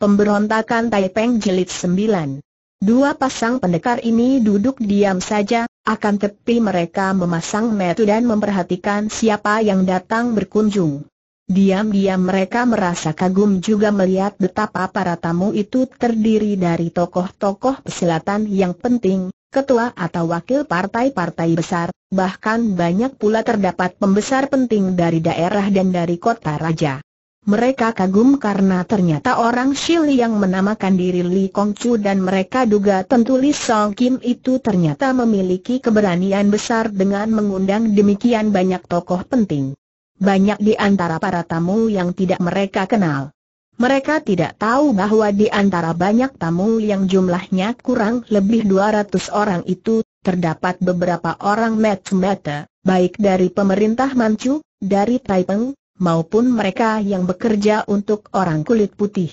Pemberontakan Taipeng Jelit 9 Dua pasang pendekar ini duduk diam saja, akan tepi mereka memasang metu dan memperhatikan siapa yang datang berkunjung. Diam-diam mereka merasa kagum juga melihat betapa para tamu itu terdiri dari tokoh-tokoh pesilatan yang penting, ketua atau wakil partai-partai besar, bahkan banyak pula terdapat pembesar penting dari daerah dan dari kota raja. Mereka kagum karena ternyata orang Shil yang menamakan diri Li Kong Chu dan mereka duga tentu Li Song Kim itu ternyata memiliki keberanian besar dengan mengundang demikian banyak tokoh penting. Banyak di antara para tamu yang tidak mereka kenal. Mereka tidak tahu bahwa di antara banyak tamu yang jumlahnya kurang lebih 200 orang itu, terdapat beberapa orang match meta baik dari pemerintah Manchu, dari Taipeng, maupun mereka yang bekerja untuk orang kulit putih.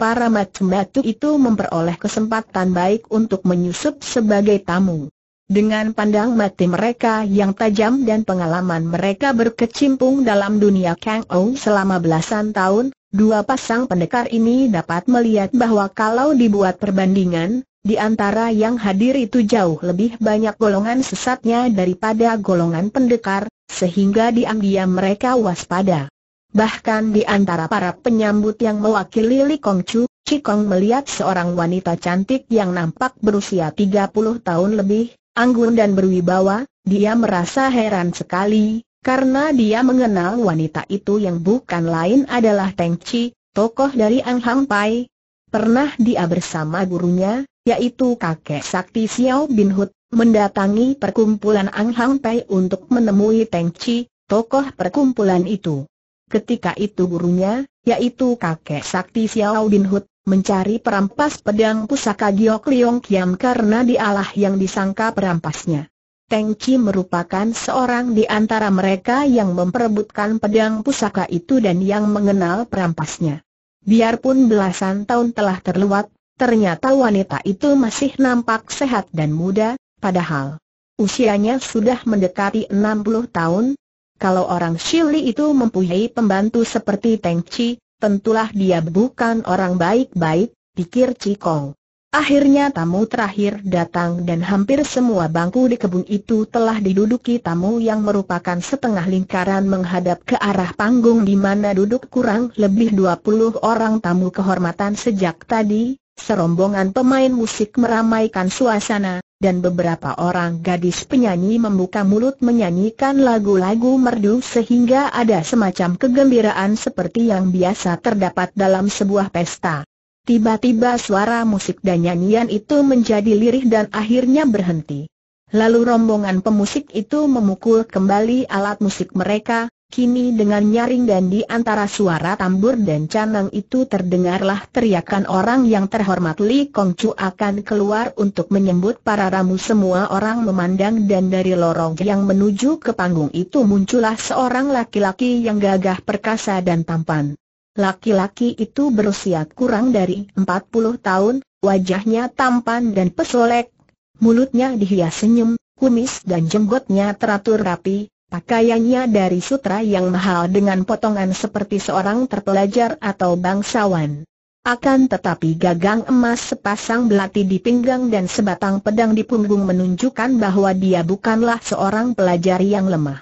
Para matu-matu itu memperoleh kesempatan baik untuk menyusup sebagai tamu. Dengan pandang mati mereka yang tajam dan pengalaman mereka berkecimpung dalam dunia Kang Ou selama belasan tahun, dua pasang pendekar ini dapat melihat bahwa kalau dibuat perbandingan, di antara yang hadir itu jauh lebih banyak golongan sesatnya daripada golongan pendekar, sehingga diam-diam mereka waspada. Bahkan di antara para penyambut yang mewakili Li Kong Chu, Kong melihat seorang wanita cantik yang nampak berusia 30 tahun lebih, anggun dan berwibawa, dia merasa heran sekali, karena dia mengenal wanita itu yang bukan lain adalah Teng Chi, tokoh dari Ang Hang Pai. Pernah dia bersama gurunya, yaitu kakek sakti Xiao Bin Hut, mendatangi perkumpulan Ang Hang Pei untuk menemui Teng Chi, tokoh perkumpulan itu. Ketika itu gurunya, yaitu kakek sakti Xiao Bin Hut, mencari perampas pedang pusaka Giok Liong Kiam karena dialah yang disangka perampasnya. Teng Chi merupakan seorang di antara mereka yang memperebutkan pedang pusaka itu dan yang mengenal perampasnya. Biarpun belasan tahun telah terlewat, Ternyata wanita itu masih nampak sehat dan muda, padahal usianya sudah mendekati 60 tahun. Kalau orang Shili itu mempunyai pembantu seperti Teng Chi, tentulah dia bukan orang baik-baik, pikir Cikong. Akhirnya tamu terakhir datang dan hampir semua bangku di kebun itu telah diduduki tamu yang merupakan setengah lingkaran menghadap ke arah panggung di mana duduk kurang lebih 20 orang tamu kehormatan sejak tadi, Serombongan pemain musik meramaikan suasana, dan beberapa orang gadis penyanyi membuka mulut menyanyikan lagu-lagu merdu sehingga ada semacam kegembiraan seperti yang biasa terdapat dalam sebuah pesta. Tiba-tiba suara musik dan nyanyian itu menjadi lirih dan akhirnya berhenti. Lalu rombongan pemusik itu memukul kembali alat musik mereka, Kini dengan nyaring dan di antara suara tambur dan canang itu terdengarlah teriakan orang yang terhormat Li Kong Chu akan keluar untuk menyambut para ramu semua orang memandang dan dari lorong yang menuju ke panggung itu muncullah seorang laki-laki yang gagah perkasa dan tampan. Laki-laki itu berusia kurang dari 40 tahun, wajahnya tampan dan pesolek, mulutnya dihias senyum, kumis dan jenggotnya teratur rapi, Pakaiannya dari sutra yang mahal dengan potongan seperti seorang terpelajar atau bangsawan. Akan tetapi gagang emas sepasang belati di pinggang dan sebatang pedang di punggung menunjukkan bahwa dia bukanlah seorang pelajar yang lemah.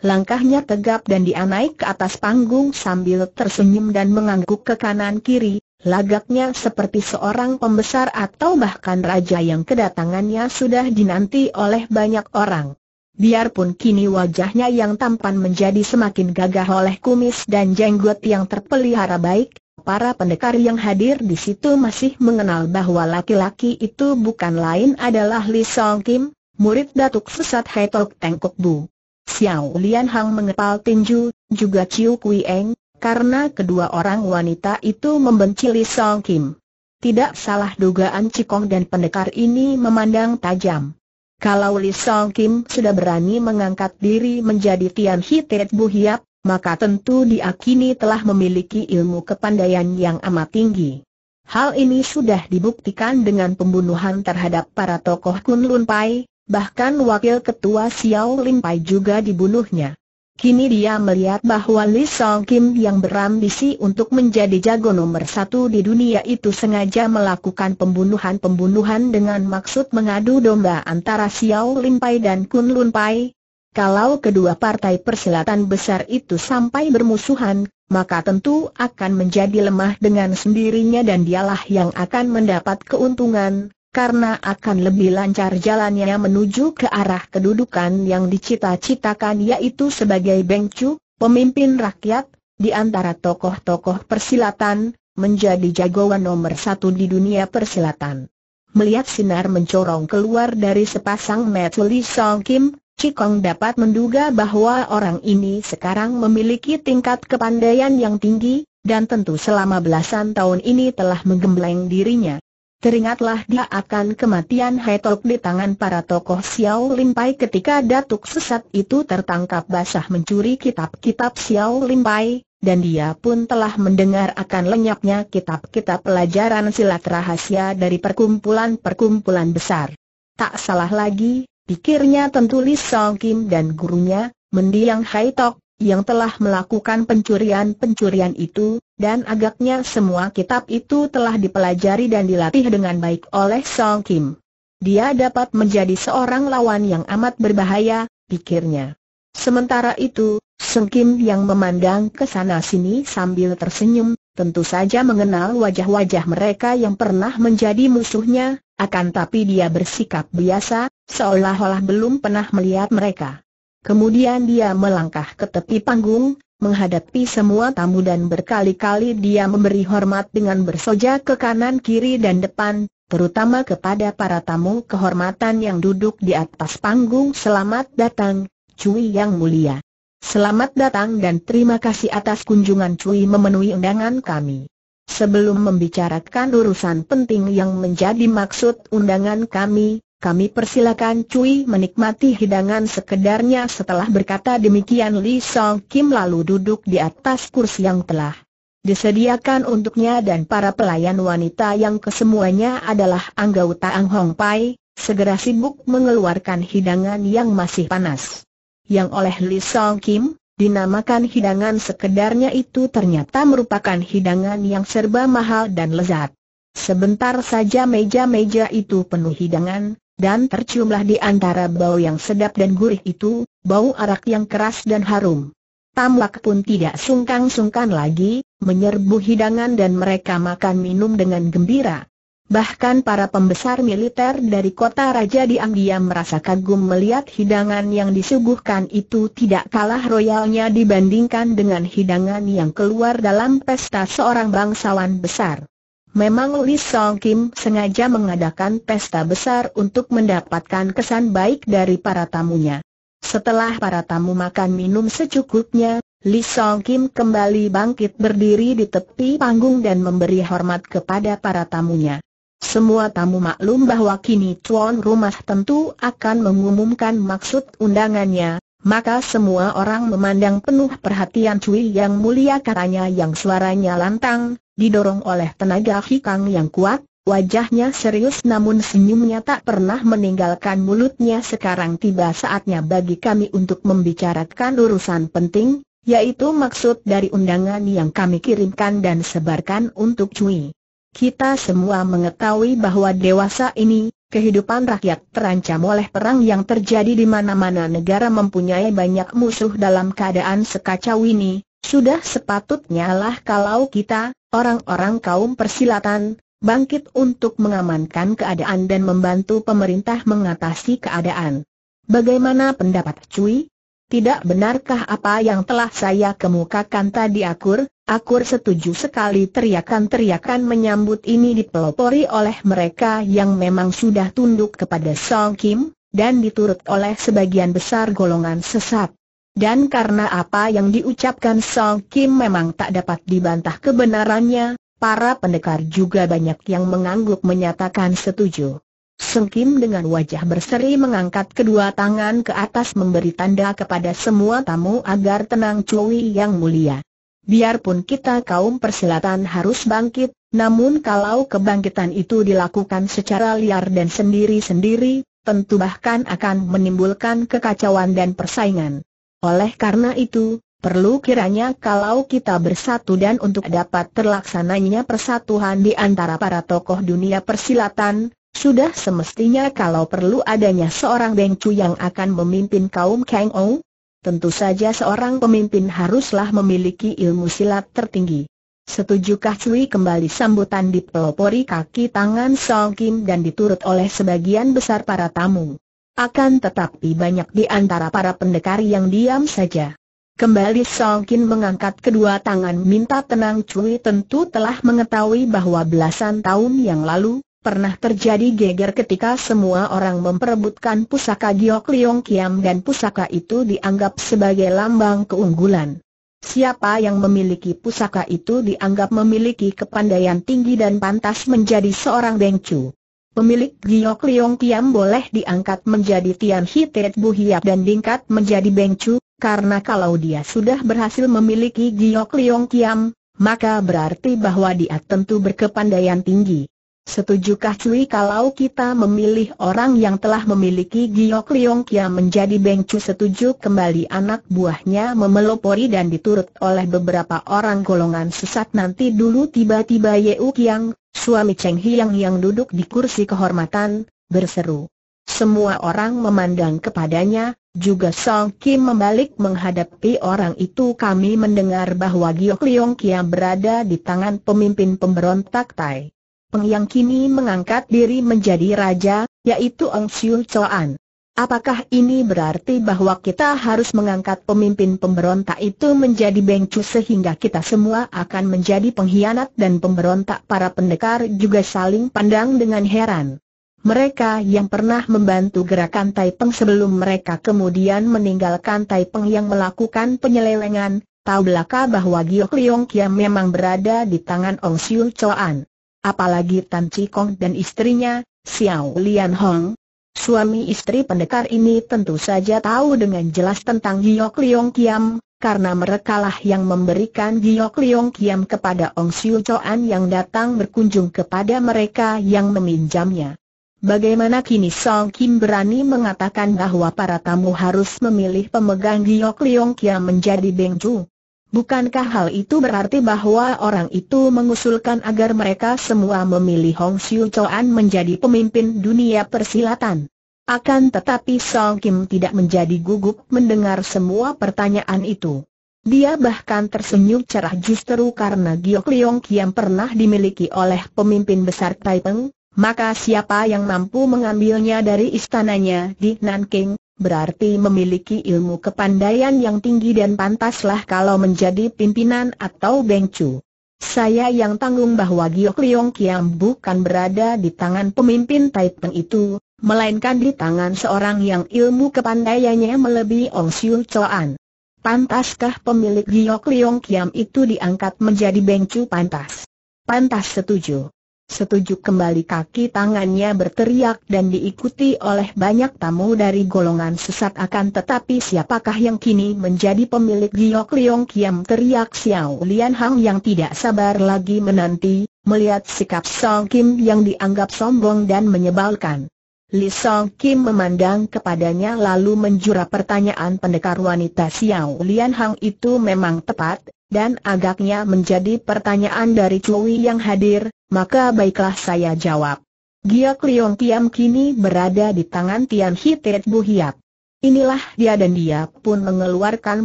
Langkahnya tegap dan dia naik ke atas panggung sambil tersenyum dan mengangguk ke kanan kiri, lagaknya seperti seorang pembesar atau bahkan raja yang kedatangannya sudah dinanti oleh banyak orang. Biarpun kini wajahnya yang tampan menjadi semakin gagah oleh kumis dan jenggot yang terpelihara baik, para pendekar yang hadir di situ masih mengenal bahwa laki-laki itu bukan lain adalah Lee Song Kim, murid datuk sesat Hei Tok Tengkok Bu. Xiao Lian Hang mengepal tinju, juga Chiu Kui Eng, karena kedua orang wanita itu membenci Li Song Kim. Tidak salah dugaan Cikong dan pendekar ini memandang tajam. Kalau Li Song Kim sudah berani mengangkat diri menjadi Tian Hitet Bu Hiap, maka tentu diakini telah memiliki ilmu kepandaian yang amat tinggi. Hal ini sudah dibuktikan dengan pembunuhan terhadap para tokoh Kun Lun Pai, bahkan wakil ketua Xiao Lin Pai juga dibunuhnya. Kini dia melihat bahwa Lee Song Kim yang berambisi untuk menjadi jago nomor satu di dunia itu sengaja melakukan pembunuhan-pembunuhan dengan maksud mengadu domba antara Xiao Lin Pai dan Kun Lun Pai. Kalau kedua partai persilatan besar itu sampai bermusuhan, maka tentu akan menjadi lemah dengan sendirinya dan dialah yang akan mendapat keuntungan karena akan lebih lancar jalannya menuju ke arah kedudukan yang dicita-citakan yaitu sebagai Bengcu, pemimpin rakyat, di antara tokoh-tokoh persilatan, menjadi jagoan nomor satu di dunia persilatan. Melihat sinar mencorong keluar dari sepasang Metuli Song Kim, Cikong dapat menduga bahwa orang ini sekarang memiliki tingkat kepandaian yang tinggi, dan tentu selama belasan tahun ini telah menggembleng dirinya. Teringatlah dia akan kematian Hetok di tangan para tokoh Xiao Limpai ketika datuk sesat itu tertangkap basah mencuri kitab-kitab Xiao Limpai, dan dia pun telah mendengar akan lenyapnya kitab-kitab pelajaran silat rahasia dari perkumpulan-perkumpulan besar. Tak salah lagi, pikirnya tentu Li Song Kim dan gurunya, mendiang Hetok, yang telah melakukan pencurian-pencurian itu, dan agaknya semua kitab itu telah dipelajari dan dilatih dengan baik oleh Song Kim. Dia dapat menjadi seorang lawan yang amat berbahaya, pikirnya. Sementara itu, Song Kim yang memandang ke sana-sini sambil tersenyum, tentu saja mengenal wajah-wajah mereka yang pernah menjadi musuhnya, akan tapi dia bersikap biasa, seolah-olah belum pernah melihat mereka. Kemudian dia melangkah ke tepi panggung, menghadapi semua tamu dan berkali-kali dia memberi hormat dengan bersoja ke kanan kiri dan depan, terutama kepada para tamu kehormatan yang duduk di atas panggung selamat datang, Cui yang mulia. Selamat datang dan terima kasih atas kunjungan Cui memenuhi undangan kami. Sebelum membicarakan urusan penting yang menjadi maksud undangan kami, kami persilakan Cui menikmati hidangan sekedarnya setelah berkata demikian Li Song Kim lalu duduk di atas kursi yang telah disediakan untuknya dan para pelayan wanita yang kesemuanya adalah anggota Ang Hong Pai, segera sibuk mengeluarkan hidangan yang masih panas. Yang oleh Li Song Kim, dinamakan hidangan sekedarnya itu ternyata merupakan hidangan yang serba mahal dan lezat. Sebentar saja meja-meja itu penuh hidangan, dan terciumlah di antara bau yang sedap dan gurih itu, bau arak yang keras dan harum. Tamlak pun tidak sungkan-sungkan lagi, menyerbu hidangan dan mereka makan minum dengan gembira. Bahkan para pembesar militer dari kota raja di diam merasa kagum melihat hidangan yang disuguhkan itu tidak kalah royalnya dibandingkan dengan hidangan yang keluar dalam pesta seorang bangsawan besar. Memang Li Song Kim sengaja mengadakan pesta besar untuk mendapatkan kesan baik dari para tamunya. Setelah para tamu makan minum secukupnya, Li Song Kim kembali bangkit berdiri di tepi panggung dan memberi hormat kepada para tamunya. Semua tamu maklum bahwa kini tuan rumah tentu akan mengumumkan maksud undangannya, maka semua orang memandang penuh perhatian Cui yang mulia katanya yang suaranya lantang, Didorong oleh tenaga Hikang yang kuat, wajahnya serius namun senyumnya tak pernah meninggalkan mulutnya sekarang tiba saatnya bagi kami untuk membicarakan urusan penting, yaitu maksud dari undangan yang kami kirimkan dan sebarkan untuk Cui. Kita semua mengetahui bahwa dewasa ini, kehidupan rakyat terancam oleh perang yang terjadi di mana-mana negara mempunyai banyak musuh dalam keadaan sekacau ini, sudah sepatutnya lah kalau kita, orang-orang kaum persilatan, bangkit untuk mengamankan keadaan dan membantu pemerintah mengatasi keadaan. Bagaimana pendapat Cui? Tidak benarkah apa yang telah saya kemukakan tadi akur? Akur setuju sekali teriakan-teriakan menyambut ini dipelopori oleh mereka yang memang sudah tunduk kepada Song Kim, dan diturut oleh sebagian besar golongan sesat. Dan karena apa yang diucapkan Song Kim memang tak dapat dibantah kebenarannya, para pendekar juga banyak yang mengangguk menyatakan setuju. Song Kim dengan wajah berseri mengangkat kedua tangan ke atas memberi tanda kepada semua tamu agar tenang Cui yang mulia. Biarpun kita kaum persilatan harus bangkit, namun kalau kebangkitan itu dilakukan secara liar dan sendiri-sendiri, tentu bahkan akan menimbulkan kekacauan dan persaingan. Oleh karena itu, perlu kiranya kalau kita bersatu dan untuk dapat terlaksananya persatuan di antara para tokoh dunia persilatan, sudah semestinya kalau perlu adanya seorang Beng yang akan memimpin kaum Kang Ou, Tentu saja seorang pemimpin haruslah memiliki ilmu silat tertinggi. Setujukah Cui kembali sambutan dipelopori kaki tangan Song Kim dan diturut oleh sebagian besar para tamu. Akan tetapi banyak di antara para pendekar yang diam saja. Kembali Song Kin mengangkat kedua tangan minta tenang Cui tentu telah mengetahui bahwa belasan tahun yang lalu, pernah terjadi geger ketika semua orang memperebutkan pusaka Giok Leong Kiam dan pusaka itu dianggap sebagai lambang keunggulan. Siapa yang memiliki pusaka itu dianggap memiliki kepandaian tinggi dan pantas menjadi seorang beng Cui pemilik Giok Liong Tiam boleh diangkat menjadi Tian Hitet Bu Hiap dan diangkat menjadi Beng Chu, karena kalau dia sudah berhasil memiliki Giok Liong Tiam, maka berarti bahwa dia tentu berkepandaian tinggi. Setujukah Cui kalau kita memilih orang yang telah memiliki Giok Liong Kia menjadi Bengcu setuju kembali anak buahnya memelopori dan diturut oleh beberapa orang golongan sesat nanti dulu tiba-tiba Yeu Kiang, suami Cheng Hiang yang duduk di kursi kehormatan, berseru. Semua orang memandang kepadanya, juga Song Kim membalik menghadapi orang itu kami mendengar bahwa Giok Liong Kia berada di tangan pemimpin pemberontak Tai. Peng yang kini mengangkat diri menjadi raja, yaitu Ong Siu Choan. Apakah ini berarti bahwa kita harus mengangkat pemimpin pemberontak itu menjadi bengcu sehingga kita semua akan menjadi pengkhianat dan pemberontak para pendekar juga saling pandang dengan heran. Mereka yang pernah membantu gerakan Taipeng sebelum mereka kemudian meninggalkan Taipeng yang melakukan penyelewengan, tahu belaka bahwa Giok Liong Kiam memang berada di tangan Ong Siu Choan. Apalagi Tan Kong dan istrinya, Xiao Lian Hong. Suami istri pendekar ini tentu saja tahu dengan jelas tentang Giok Liong Kiam, karena mereka lah yang memberikan Giok Liong Kiam kepada Ong Siu Choan yang datang berkunjung kepada mereka yang meminjamnya. Bagaimana kini Song Kim berani mengatakan bahwa para tamu harus memilih pemegang Giok Liong Kiam menjadi Beng Chu? Bukankah hal itu berarti bahwa orang itu mengusulkan agar mereka semua memilih Hong Xiu Choan menjadi pemimpin dunia persilatan? Akan tetapi Song Kim tidak menjadi gugup mendengar semua pertanyaan itu. Dia bahkan tersenyum cerah justru karena Giok Leong Kiam pernah dimiliki oleh pemimpin besar Taipeng, maka siapa yang mampu mengambilnya dari istananya di Nanking, berarti memiliki ilmu kepandaian yang tinggi dan pantaslah kalau menjadi pimpinan atau bengcu. Saya yang tanggung bahwa Giok Liong Kiam bukan berada di tangan pemimpin Taipeng itu, melainkan di tangan seorang yang ilmu kepandaiannya melebihi Ong Siu Choan. Pantaskah pemilik Giok Liong Kiam itu diangkat menjadi bengcu pantas? Pantas setuju. Setuju kembali kaki tangannya berteriak dan diikuti oleh banyak tamu dari golongan sesat akan tetapi siapakah yang kini menjadi pemilik Giok Leong Kiam teriak Xiao Lian Hang yang tidak sabar lagi menanti, melihat sikap Song Kim yang dianggap sombong dan menyebalkan. Li Song Kim memandang kepadanya lalu menjura pertanyaan pendekar wanita Xiao Lian Hang itu memang tepat, dan agaknya menjadi pertanyaan dari Chloe yang hadir, maka baiklah saya jawab. Gia Kliong Tiam kini berada di tangan Tian Hitet Bu Hiap. Inilah dia dan dia pun mengeluarkan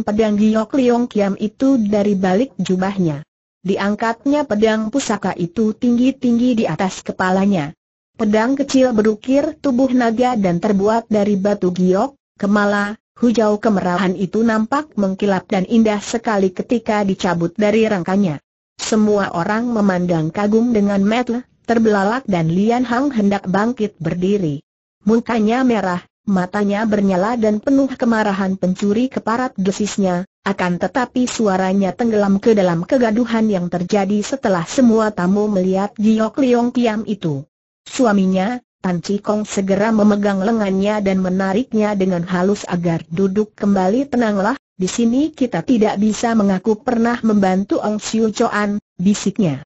pedang Gia Kliong Kiam itu dari balik jubahnya. Diangkatnya pedang pusaka itu tinggi-tinggi di atas kepalanya. Pedang kecil berukir tubuh naga dan terbuat dari batu giok, kemala, hujau kemerahan itu nampak mengkilap dan indah sekali ketika dicabut dari rangkanya. Semua orang memandang kagum dengan metle, terbelalak dan Lian Hang hendak bangkit berdiri. Mukanya merah, matanya bernyala dan penuh kemarahan pencuri keparat desisnya, akan tetapi suaranya tenggelam ke dalam kegaduhan yang terjadi setelah semua tamu melihat Giok Liong Kiam itu. Suaminya, Tan Cikong segera memegang lengannya dan menariknya dengan halus agar duduk kembali tenanglah, di sini kita tidak bisa mengaku pernah membantu Ong Siu Choan, bisiknya.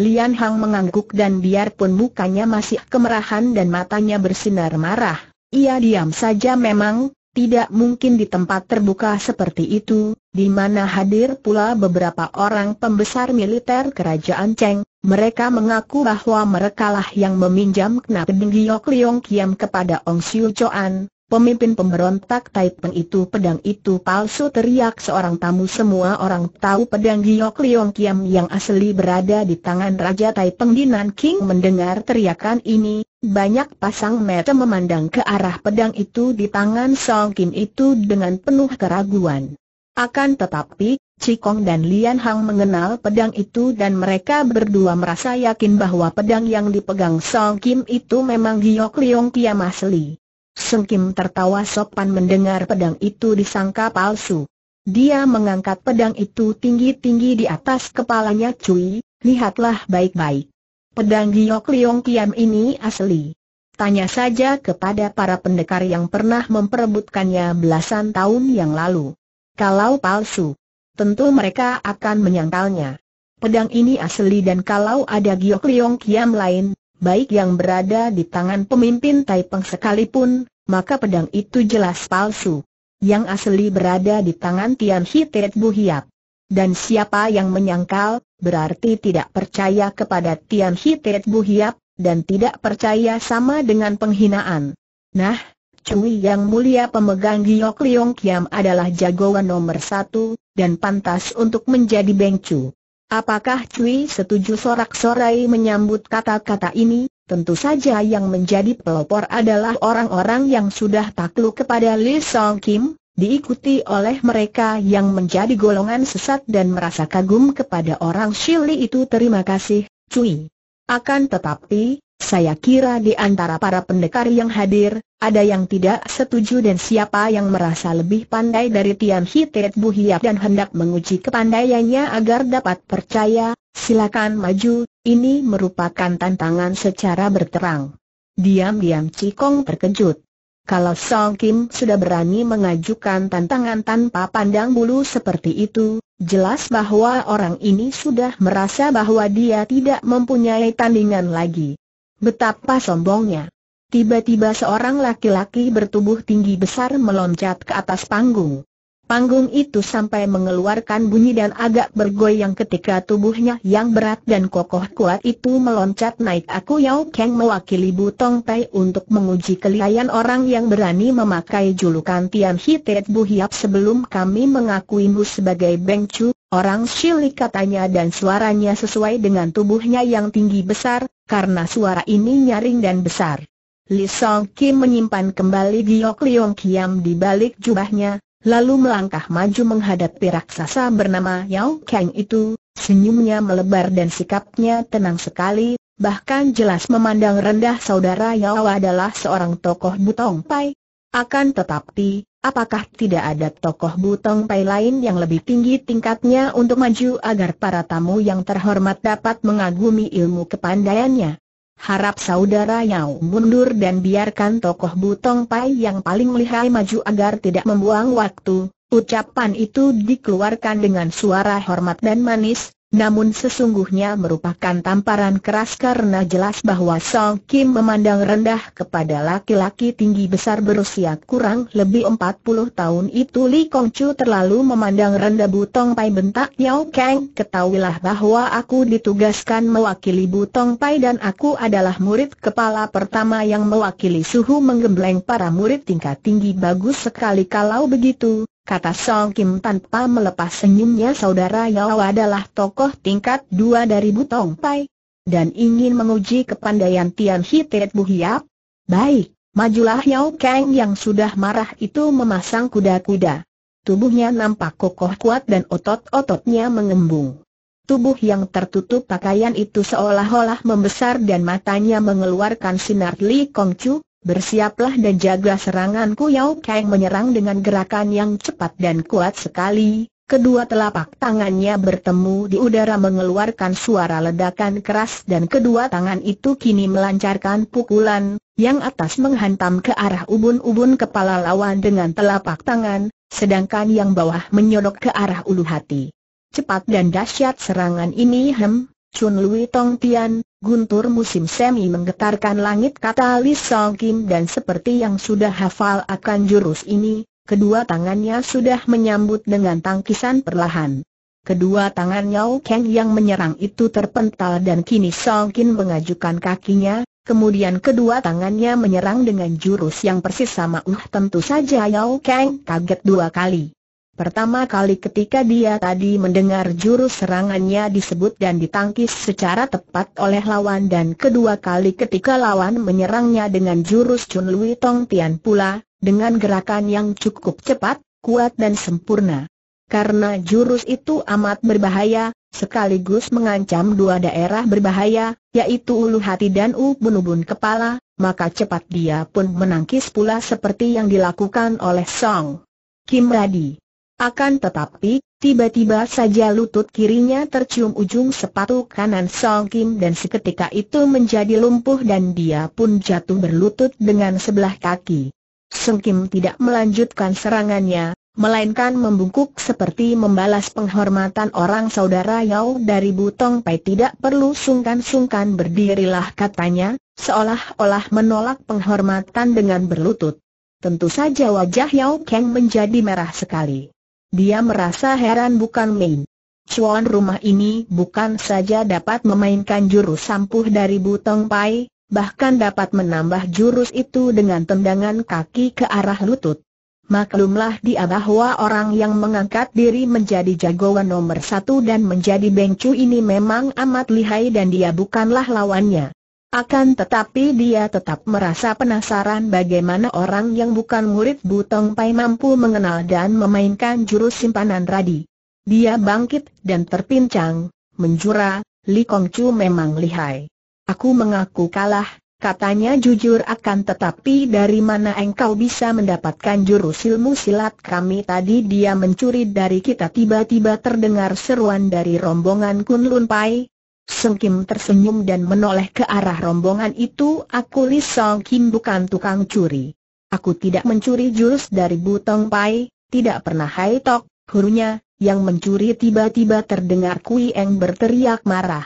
Lian Hang mengangguk dan biarpun mukanya masih kemerahan dan matanya bersinar marah, ia diam saja memang, tidak mungkin di tempat terbuka seperti itu, di mana hadir pula beberapa orang pembesar militer kerajaan Cheng, mereka mengaku bahwa merekalah yang meminjam kenap Giok Liong Kiam kepada Ong Siu Choan, pemimpin pemberontak Taipeng itu pedang itu palsu teriak seorang tamu semua orang tahu pedang Giok Liong Kiam yang asli berada di tangan Raja Taipeng di Nanking mendengar teriakan ini, banyak pasang mata memandang ke arah pedang itu di tangan Song Kim itu dengan penuh keraguan. Akan tetapi, Cikong dan Lian Hang mengenal pedang itu dan mereka berdua merasa yakin bahwa pedang yang dipegang Song Kim itu memang Giok Liong Kiam asli. Song Kim tertawa sopan mendengar pedang itu disangka palsu. Dia mengangkat pedang itu tinggi-tinggi di atas kepalanya Cui, lihatlah baik-baik. Pedang Giok Liong Kiam ini asli. Tanya saja kepada para pendekar yang pernah memperebutkannya belasan tahun yang lalu. Kalau palsu, tentu mereka akan menyangkalnya. Pedang ini asli dan kalau ada giok liong kiam lain, baik yang berada di tangan pemimpin Taipeng sekalipun, maka pedang itu jelas palsu. Yang asli berada di tangan Tian Hitet Buhiap. Dan siapa yang menyangkal, berarti tidak percaya kepada Tian Hitet Buhiap, dan tidak percaya sama dengan penghinaan. Nah, Cui yang mulia pemegang Giok Liong Kiam adalah jagoan nomor satu, dan pantas untuk menjadi Beng Cu. Apakah Cui setuju sorak-sorai menyambut kata-kata ini? Tentu saja yang menjadi pelopor adalah orang-orang yang sudah takluk kepada Lee Song Kim, diikuti oleh mereka yang menjadi golongan sesat dan merasa kagum kepada orang Shili itu terima kasih, Cui. Akan tetapi, saya kira di antara para pendekar yang hadir, ada yang tidak setuju dan siapa yang merasa lebih pandai dari Tian Hitet Hiap dan hendak menguji kepandaiannya agar dapat percaya, silakan maju, ini merupakan tantangan secara berterang. Diam-diam Cikong terkejut. Kalau Song Kim sudah berani mengajukan tantangan tanpa pandang bulu seperti itu, jelas bahwa orang ini sudah merasa bahwa dia tidak mempunyai tandingan lagi. Betapa sombongnya. Tiba-tiba seorang laki-laki bertubuh tinggi besar meloncat ke atas panggung. Panggung itu sampai mengeluarkan bunyi dan agak bergoyang ketika tubuhnya yang berat dan kokoh kuat itu meloncat naik Aku Yao Kang mewakili Bu Tong untuk menguji kelihayan orang yang berani memakai julukan Tian Hitet Bu Hiap sebelum kami mengakuimu sebagai Beng Chu, Orang Shili katanya dan suaranya sesuai dengan tubuhnya yang tinggi besar, karena suara ini nyaring dan besar. Li Song Kim menyimpan kembali giok liong kiam di balik jubahnya, lalu melangkah maju menghadapi raksasa bernama Yao Kang itu, senyumnya melebar dan sikapnya tenang sekali, bahkan jelas memandang rendah saudara Yao adalah seorang tokoh butong pai. Akan tetapi, Apakah tidak ada tokoh Butong Pai lain yang lebih tinggi tingkatnya untuk maju agar para tamu yang terhormat dapat mengagumi ilmu kepandaiannya? Harap saudara Yao mundur dan biarkan tokoh Butong Pai yang paling lihai maju agar tidak membuang waktu. Ucapan itu dikeluarkan dengan suara hormat dan manis, namun sesungguhnya merupakan tamparan keras karena jelas bahwa Song Kim memandang rendah kepada laki-laki tinggi besar berusia kurang lebih 40 tahun itu Li Kong Chu terlalu memandang rendah Butong Pai bentak Yao Kang ketahuilah bahwa aku ditugaskan mewakili Butong Pai dan aku adalah murid kepala pertama yang mewakili suhu menggembleng para murid tingkat tinggi bagus sekali kalau begitu kata Song Kim tanpa melepas senyumnya saudara Yao adalah tokoh tingkat dua dari Butong Pai. Dan ingin menguji kepandaian Tian Hitet Buhiap? Baik, majulah Yao Kang yang sudah marah itu memasang kuda-kuda. Tubuhnya nampak kokoh kuat dan otot-ototnya mengembung. Tubuh yang tertutup pakaian itu seolah-olah membesar dan matanya mengeluarkan sinar Li Chu, Bersiaplah dan jaga seranganku Yao Kang menyerang dengan gerakan yang cepat dan kuat sekali, Kedua telapak tangannya bertemu di udara mengeluarkan suara ledakan keras dan kedua tangan itu kini melancarkan pukulan, yang atas menghantam ke arah ubun-ubun kepala lawan dengan telapak tangan, sedangkan yang bawah menyodok ke arah ulu hati. Cepat dan dahsyat serangan ini Hem, Chun Lui Tong Tian, Guntur musim semi menggetarkan langit kata Li Song Kim dan seperti yang sudah hafal akan jurus ini, kedua tangannya sudah menyambut dengan tangkisan perlahan. Kedua tangan Yao Kang yang menyerang itu terpental dan kini Song Kim mengajukan kakinya, kemudian kedua tangannya menyerang dengan jurus yang persis sama. Uh tentu saja Yao Kang kaget dua kali. Pertama kali ketika dia tadi mendengar jurus serangannya disebut dan ditangkis secara tepat oleh lawan dan kedua kali ketika lawan menyerangnya dengan jurus Chun Lui Tong Tian pula, dengan gerakan yang cukup cepat, kuat dan sempurna. Karena jurus itu amat berbahaya, sekaligus mengancam dua daerah berbahaya, yaitu ulu hati dan ubun-ubun kepala, maka cepat dia pun menangkis pula seperti yang dilakukan oleh Song Kim Radi. Akan tetapi, tiba-tiba saja lutut kirinya tercium ujung sepatu kanan Song Kim dan seketika itu menjadi lumpuh dan dia pun jatuh berlutut dengan sebelah kaki. Song Kim tidak melanjutkan serangannya, melainkan membungkuk seperti membalas penghormatan orang saudara Yao dari Butong Pai tidak perlu sungkan-sungkan berdirilah katanya, seolah-olah menolak penghormatan dengan berlutut. Tentu saja wajah Yao Kang menjadi merah sekali. Dia merasa heran bukan main. Cuan rumah ini bukan saja dapat memainkan jurus sampuh dari Butong Pai, bahkan dapat menambah jurus itu dengan tendangan kaki ke arah lutut. Maklumlah dia bahwa orang yang mengangkat diri menjadi jagoan nomor satu dan menjadi bengcu ini memang amat lihai dan dia bukanlah lawannya. Akan tetapi dia tetap merasa penasaran bagaimana orang yang bukan murid Butong Pai mampu mengenal dan memainkan jurus simpanan radi. Dia bangkit dan terpincang, menjura, Li Kong Chu memang lihai. Aku mengaku kalah, katanya jujur akan tetapi dari mana engkau bisa mendapatkan jurus ilmu silat kami tadi dia mencuri dari kita tiba-tiba terdengar seruan dari rombongan Kun Lun Pai, Song Kim tersenyum dan menoleh ke arah rombongan itu Aku Li Song Kim bukan tukang curi Aku tidak mencuri jurus dari Butong Pai, tidak pernah Hai Tok, hurunya, yang mencuri tiba-tiba terdengar Kui Eng berteriak marah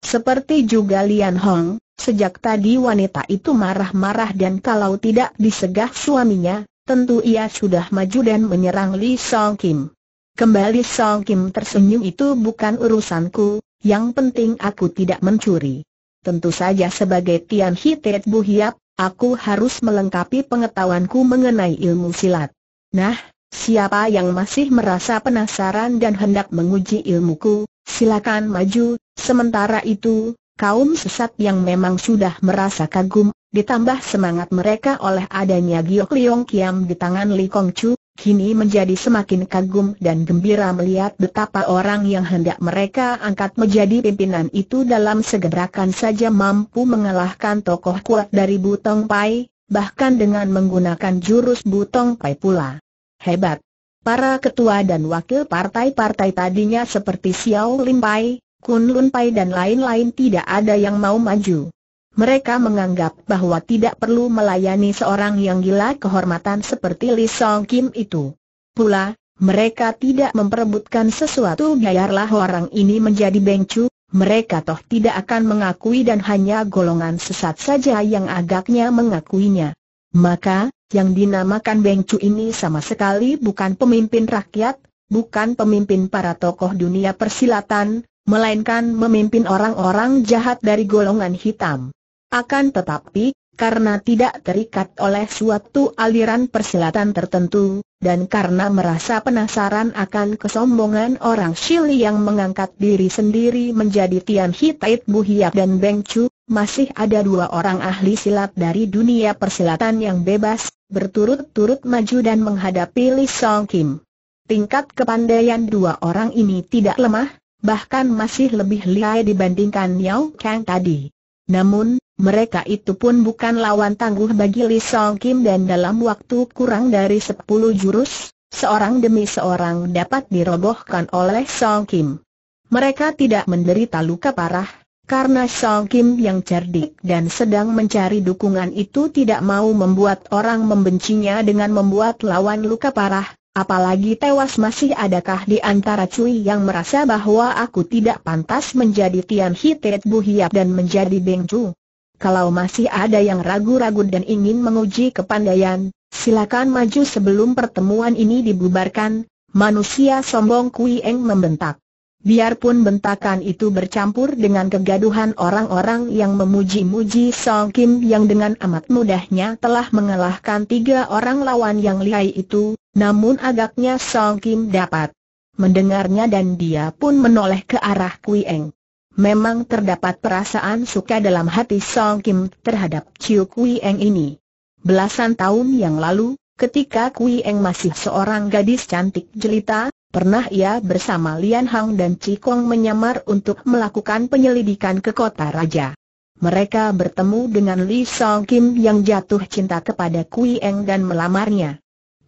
Seperti juga Lian Hong, sejak tadi wanita itu marah-marah dan kalau tidak disegah suaminya, tentu ia sudah maju dan menyerang Li Song Kim Kembali Song Kim tersenyum itu bukan urusanku, yang penting aku tidak mencuri. Tentu saja sebagai Tian Hitet Buhiap, aku harus melengkapi pengetahuanku mengenai ilmu silat. Nah, siapa yang masih merasa penasaran dan hendak menguji ilmuku, silakan maju. Sementara itu, kaum sesat yang memang sudah merasa kagum, ditambah semangat mereka oleh adanya Giok Liong Kiam di tangan Li Kong Chu, kini menjadi semakin kagum dan gembira melihat betapa orang yang hendak mereka angkat menjadi pimpinan itu dalam segerakan saja mampu mengalahkan tokoh kuat dari Butong Pai, bahkan dengan menggunakan jurus Butong Pai pula. Hebat! Para ketua dan wakil partai-partai tadinya seperti Xiao Lim Pai, Kun Lun Pai dan lain-lain tidak ada yang mau maju. Mereka menganggap bahwa tidak perlu melayani seorang yang gila kehormatan seperti Li Song Kim itu. Pula, mereka tidak memperebutkan sesuatu biarlah orang ini menjadi bengcu, mereka toh tidak akan mengakui dan hanya golongan sesat saja yang agaknya mengakuinya. Maka, yang dinamakan bengcu ini sama sekali bukan pemimpin rakyat, bukan pemimpin para tokoh dunia persilatan, melainkan memimpin orang-orang jahat dari golongan hitam. Akan tetapi, karena tidak terikat oleh suatu aliran persilatan tertentu, dan karena merasa penasaran akan kesombongan orang Shili yang mengangkat diri sendiri menjadi Tian Hitait Buhiak dan Beng Chu, masih ada dua orang ahli silat dari dunia persilatan yang bebas, berturut-turut maju dan menghadapi Li Song Kim. Tingkat kepandaian dua orang ini tidak lemah, bahkan masih lebih lihai dibandingkan Yao Kang tadi. Namun, mereka itu pun bukan lawan tangguh bagi Li Song Kim dan dalam waktu kurang dari sepuluh jurus, seorang demi seorang dapat dirobohkan oleh Song Kim. Mereka tidak menderita luka parah, karena Song Kim yang cerdik dan sedang mencari dukungan itu tidak mau membuat orang membencinya dengan membuat lawan luka parah, apalagi tewas masih adakah di antara cuy yang merasa bahwa aku tidak pantas menjadi Tian Hitet Buhiap dan menjadi Beng Chu. Kalau masih ada yang ragu-ragu dan ingin menguji kepandaian, silakan maju sebelum pertemuan ini dibubarkan, manusia sombong Kui Eng membentak. Biarpun bentakan itu bercampur dengan kegaduhan orang-orang yang memuji-muji Song Kim yang dengan amat mudahnya telah mengalahkan tiga orang lawan yang lihai itu, namun agaknya Song Kim dapat mendengarnya dan dia pun menoleh ke arah Kui Eng. Memang terdapat perasaan suka dalam hati Song Kim terhadap Chiu Kui Eng ini. Belasan tahun yang lalu, ketika Kui Eng masih seorang gadis cantik jelita, pernah ia bersama Lian Hang dan Kong menyamar untuk melakukan penyelidikan ke kota raja. Mereka bertemu dengan Li Song Kim yang jatuh cinta kepada Kui Eng dan melamarnya.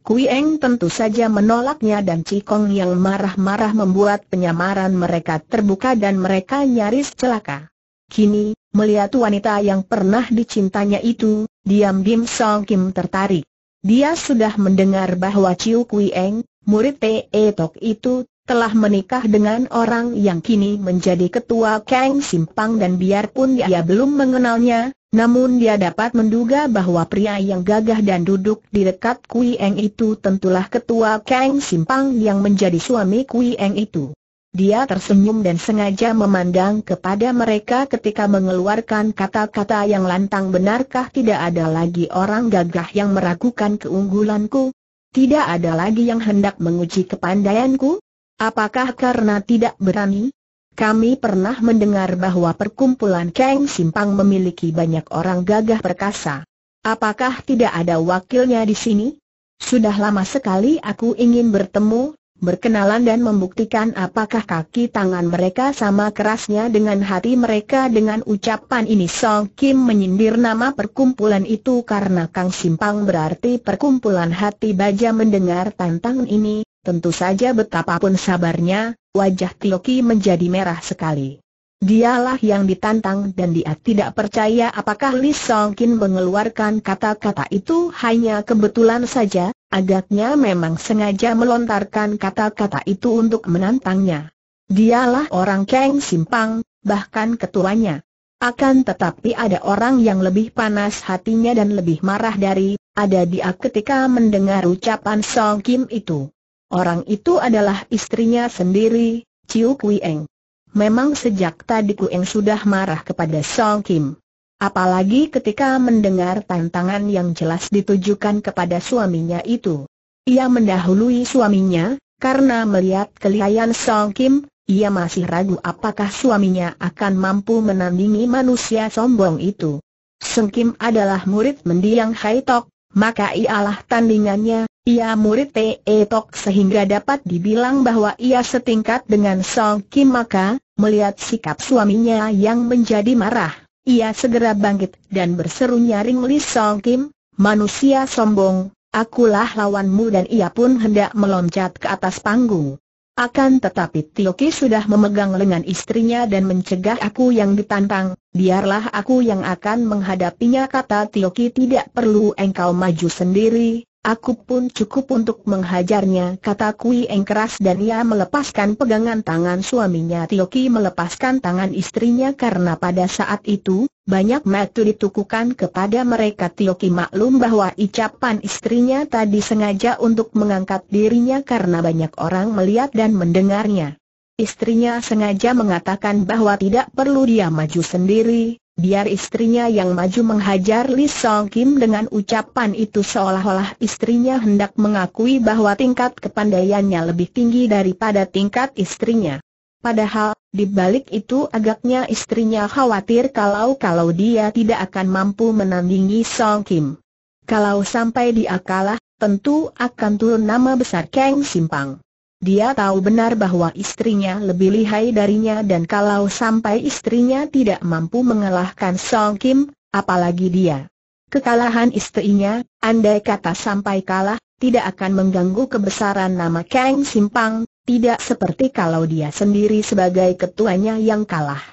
Kui Eng tentu saja menolaknya dan Cikong yang marah-marah membuat penyamaran mereka terbuka dan mereka nyaris celaka. Kini, melihat wanita yang pernah dicintanya itu, diam Bim Song Kim tertarik. Dia sudah mendengar bahwa Ciu Kui Eng, murid Te Tok itu, telah menikah dengan orang yang kini menjadi ketua Kang Simpang dan biarpun dia belum mengenalnya, namun dia dapat menduga bahwa pria yang gagah dan duduk di dekat Kui Eng itu tentulah ketua Kang Simpang yang menjadi suami Kui Eng itu. Dia tersenyum dan sengaja memandang kepada mereka ketika mengeluarkan kata-kata yang lantang benarkah tidak ada lagi orang gagah yang meragukan keunggulanku? Tidak ada lagi yang hendak menguji kepandaianku? Apakah karena tidak berani? Kami pernah mendengar bahwa perkumpulan Kang Simpang memiliki banyak orang gagah perkasa. Apakah tidak ada wakilnya di sini? Sudah lama sekali aku ingin bertemu, berkenalan dan membuktikan apakah kaki tangan mereka sama kerasnya dengan hati mereka dengan ucapan ini Song Kim menyindir nama perkumpulan itu karena Kang Simpang berarti perkumpulan hati baja mendengar tantangan ini, Tentu saja betapapun sabarnya, wajah Tioki menjadi merah sekali. Dialah yang ditantang dan dia tidak percaya apakah Li Songkin mengeluarkan kata-kata itu hanya kebetulan saja, agaknya memang sengaja melontarkan kata-kata itu untuk menantangnya. Dialah orang Kang Simpang, bahkan ketuanya. Akan tetapi ada orang yang lebih panas hatinya dan lebih marah dari, ada dia ketika mendengar ucapan Song Kim itu. Orang itu adalah istrinya sendiri, Chiu Kui Eng. Memang sejak tadi Ku Eng sudah marah kepada Song Kim. Apalagi ketika mendengar tantangan yang jelas ditujukan kepada suaminya itu. Ia mendahului suaminya, karena melihat kelihayan Song Kim, ia masih ragu apakah suaminya akan mampu menandingi manusia sombong itu. Song Kim adalah murid mendiang Hai Tok, maka ialah tandingannya, ia murid Te Tok sehingga dapat dibilang bahwa ia setingkat dengan Song Kim maka, melihat sikap suaminya yang menjadi marah, ia segera bangkit dan berseru nyaring Li Song Kim, manusia sombong, akulah lawanmu dan ia pun hendak meloncat ke atas panggung. Akan tetapi Tioki sudah memegang lengan istrinya dan mencegah aku yang ditantang, biarlah aku yang akan menghadapinya kata Tioki tidak perlu engkau maju sendiri, Aku pun cukup untuk menghajarnya kata Kui Eng keras dan ia melepaskan pegangan tangan suaminya Tioki melepaskan tangan istrinya karena pada saat itu, banyak mata ditukukan kepada mereka Tioki maklum bahwa ucapan istrinya tadi sengaja untuk mengangkat dirinya karena banyak orang melihat dan mendengarnya. Istrinya sengaja mengatakan bahwa tidak perlu dia maju sendiri, biar istrinya yang maju menghajar Lee Song Kim dengan ucapan itu seolah-olah istrinya hendak mengakui bahwa tingkat kepandaiannya lebih tinggi daripada tingkat istrinya. Padahal, di balik itu agaknya istrinya khawatir kalau-kalau dia tidak akan mampu menandingi Song Kim. Kalau sampai dia kalah, tentu akan turun nama besar Kang Simpang. Dia tahu benar bahwa istrinya lebih lihai darinya dan kalau sampai istrinya tidak mampu mengalahkan Song Kim, apalagi dia. Kekalahan istrinya, andai kata sampai kalah, tidak akan mengganggu kebesaran nama Kang Simpang, tidak seperti kalau dia sendiri sebagai ketuanya yang kalah.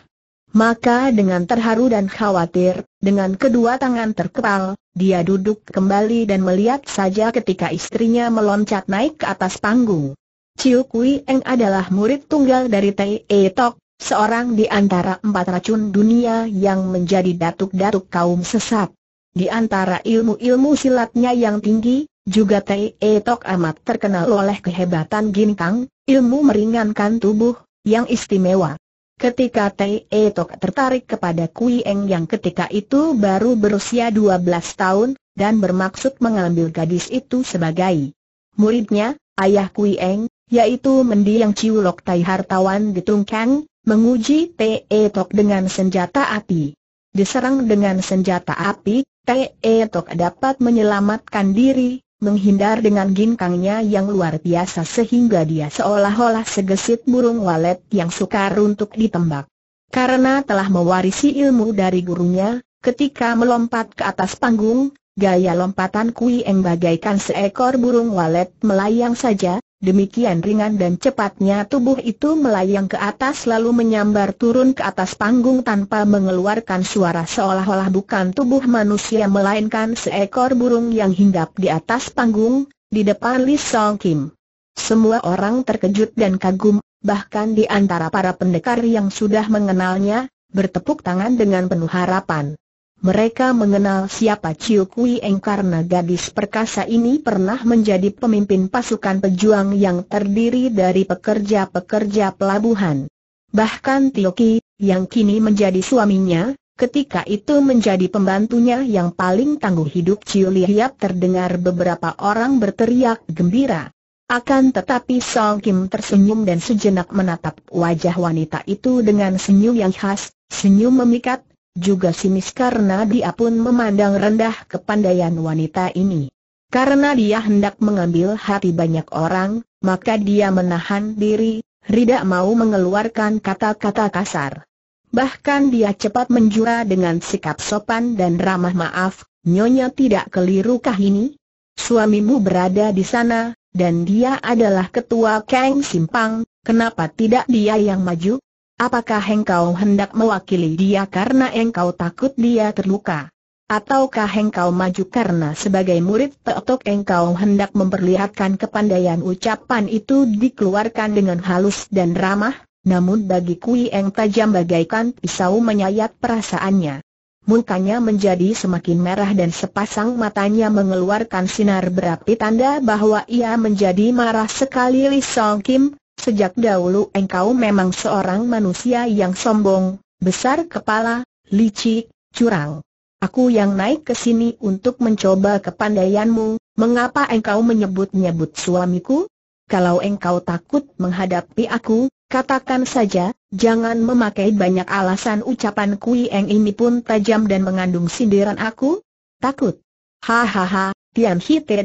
Maka dengan terharu dan khawatir, dengan kedua tangan terkepal, dia duduk kembali dan melihat saja ketika istrinya meloncat naik ke atas panggung. Chiu Kui Eng adalah murid tunggal dari Tai E Tok, seorang di antara empat racun dunia yang menjadi datuk-datuk kaum sesat. Di antara ilmu-ilmu silatnya yang tinggi, juga Tai E Tok amat terkenal oleh kehebatan ginkang, ilmu meringankan tubuh, yang istimewa. Ketika Tai Tei e Tok tertarik kepada Kui Eng yang ketika itu baru berusia 12 tahun, dan bermaksud mengambil gadis itu sebagai muridnya, ayah Kui Eng, yaitu mendiang Ciulok Tai Hartawan di Tungkang, menguji Te Tok dengan senjata api. Diserang dengan senjata api, Te Tok dapat menyelamatkan diri, menghindar dengan ginkangnya yang luar biasa sehingga dia seolah-olah segesit burung walet yang sukar untuk ditembak. Karena telah mewarisi ilmu dari gurunya, ketika melompat ke atas panggung, Gaya lompatan Kui Eng bagaikan seekor burung walet melayang saja, Demikian ringan dan cepatnya tubuh itu melayang ke atas lalu menyambar turun ke atas panggung tanpa mengeluarkan suara seolah-olah bukan tubuh manusia melainkan seekor burung yang hinggap di atas panggung, di depan Lee Song Kim. Semua orang terkejut dan kagum, bahkan di antara para pendekar yang sudah mengenalnya, bertepuk tangan dengan penuh harapan. Mereka mengenal siapa Chiu Kui Eng karena gadis perkasa ini pernah menjadi pemimpin pasukan pejuang yang terdiri dari pekerja-pekerja pelabuhan. Bahkan Tio Ki, yang kini menjadi suaminya, ketika itu menjadi pembantunya yang paling tangguh hidup Chiu Hiap terdengar beberapa orang berteriak gembira. Akan tetapi Song Kim tersenyum dan sejenak menatap wajah wanita itu dengan senyum yang khas, senyum memikat, juga sinis karena dia pun memandang rendah kepandaian wanita ini. Karena dia hendak mengambil hati banyak orang, maka dia menahan diri, tidak mau mengeluarkan kata-kata kasar. Bahkan dia cepat menjura dengan sikap sopan dan ramah maaf, Nyonya tidak kelirukah ini? Suamimu berada di sana, dan dia adalah ketua Kang Simpang, kenapa tidak dia yang maju? Apakah engkau hendak mewakili dia karena engkau takut dia terluka? Ataukah engkau maju karena sebagai murid Teotok engkau hendak memperlihatkan kepandaian ucapan itu dikeluarkan dengan halus dan ramah, namun bagi Kui Eng tajam bagaikan pisau menyayat perasaannya. Mukanya menjadi semakin merah dan sepasang matanya mengeluarkan sinar berapi tanda bahwa ia menjadi marah sekali Li Song Kim, Sejak dahulu engkau memang seorang manusia yang sombong, besar kepala, licik, curang. Aku yang naik ke sini untuk mencoba kepandaianmu, mengapa engkau menyebut-nyebut suamiku? Kalau engkau takut menghadapi aku, katakan saja, jangan memakai banyak alasan ucapan Kui Eng ini pun tajam dan mengandung sindiran aku. Takut? Hahaha, Tian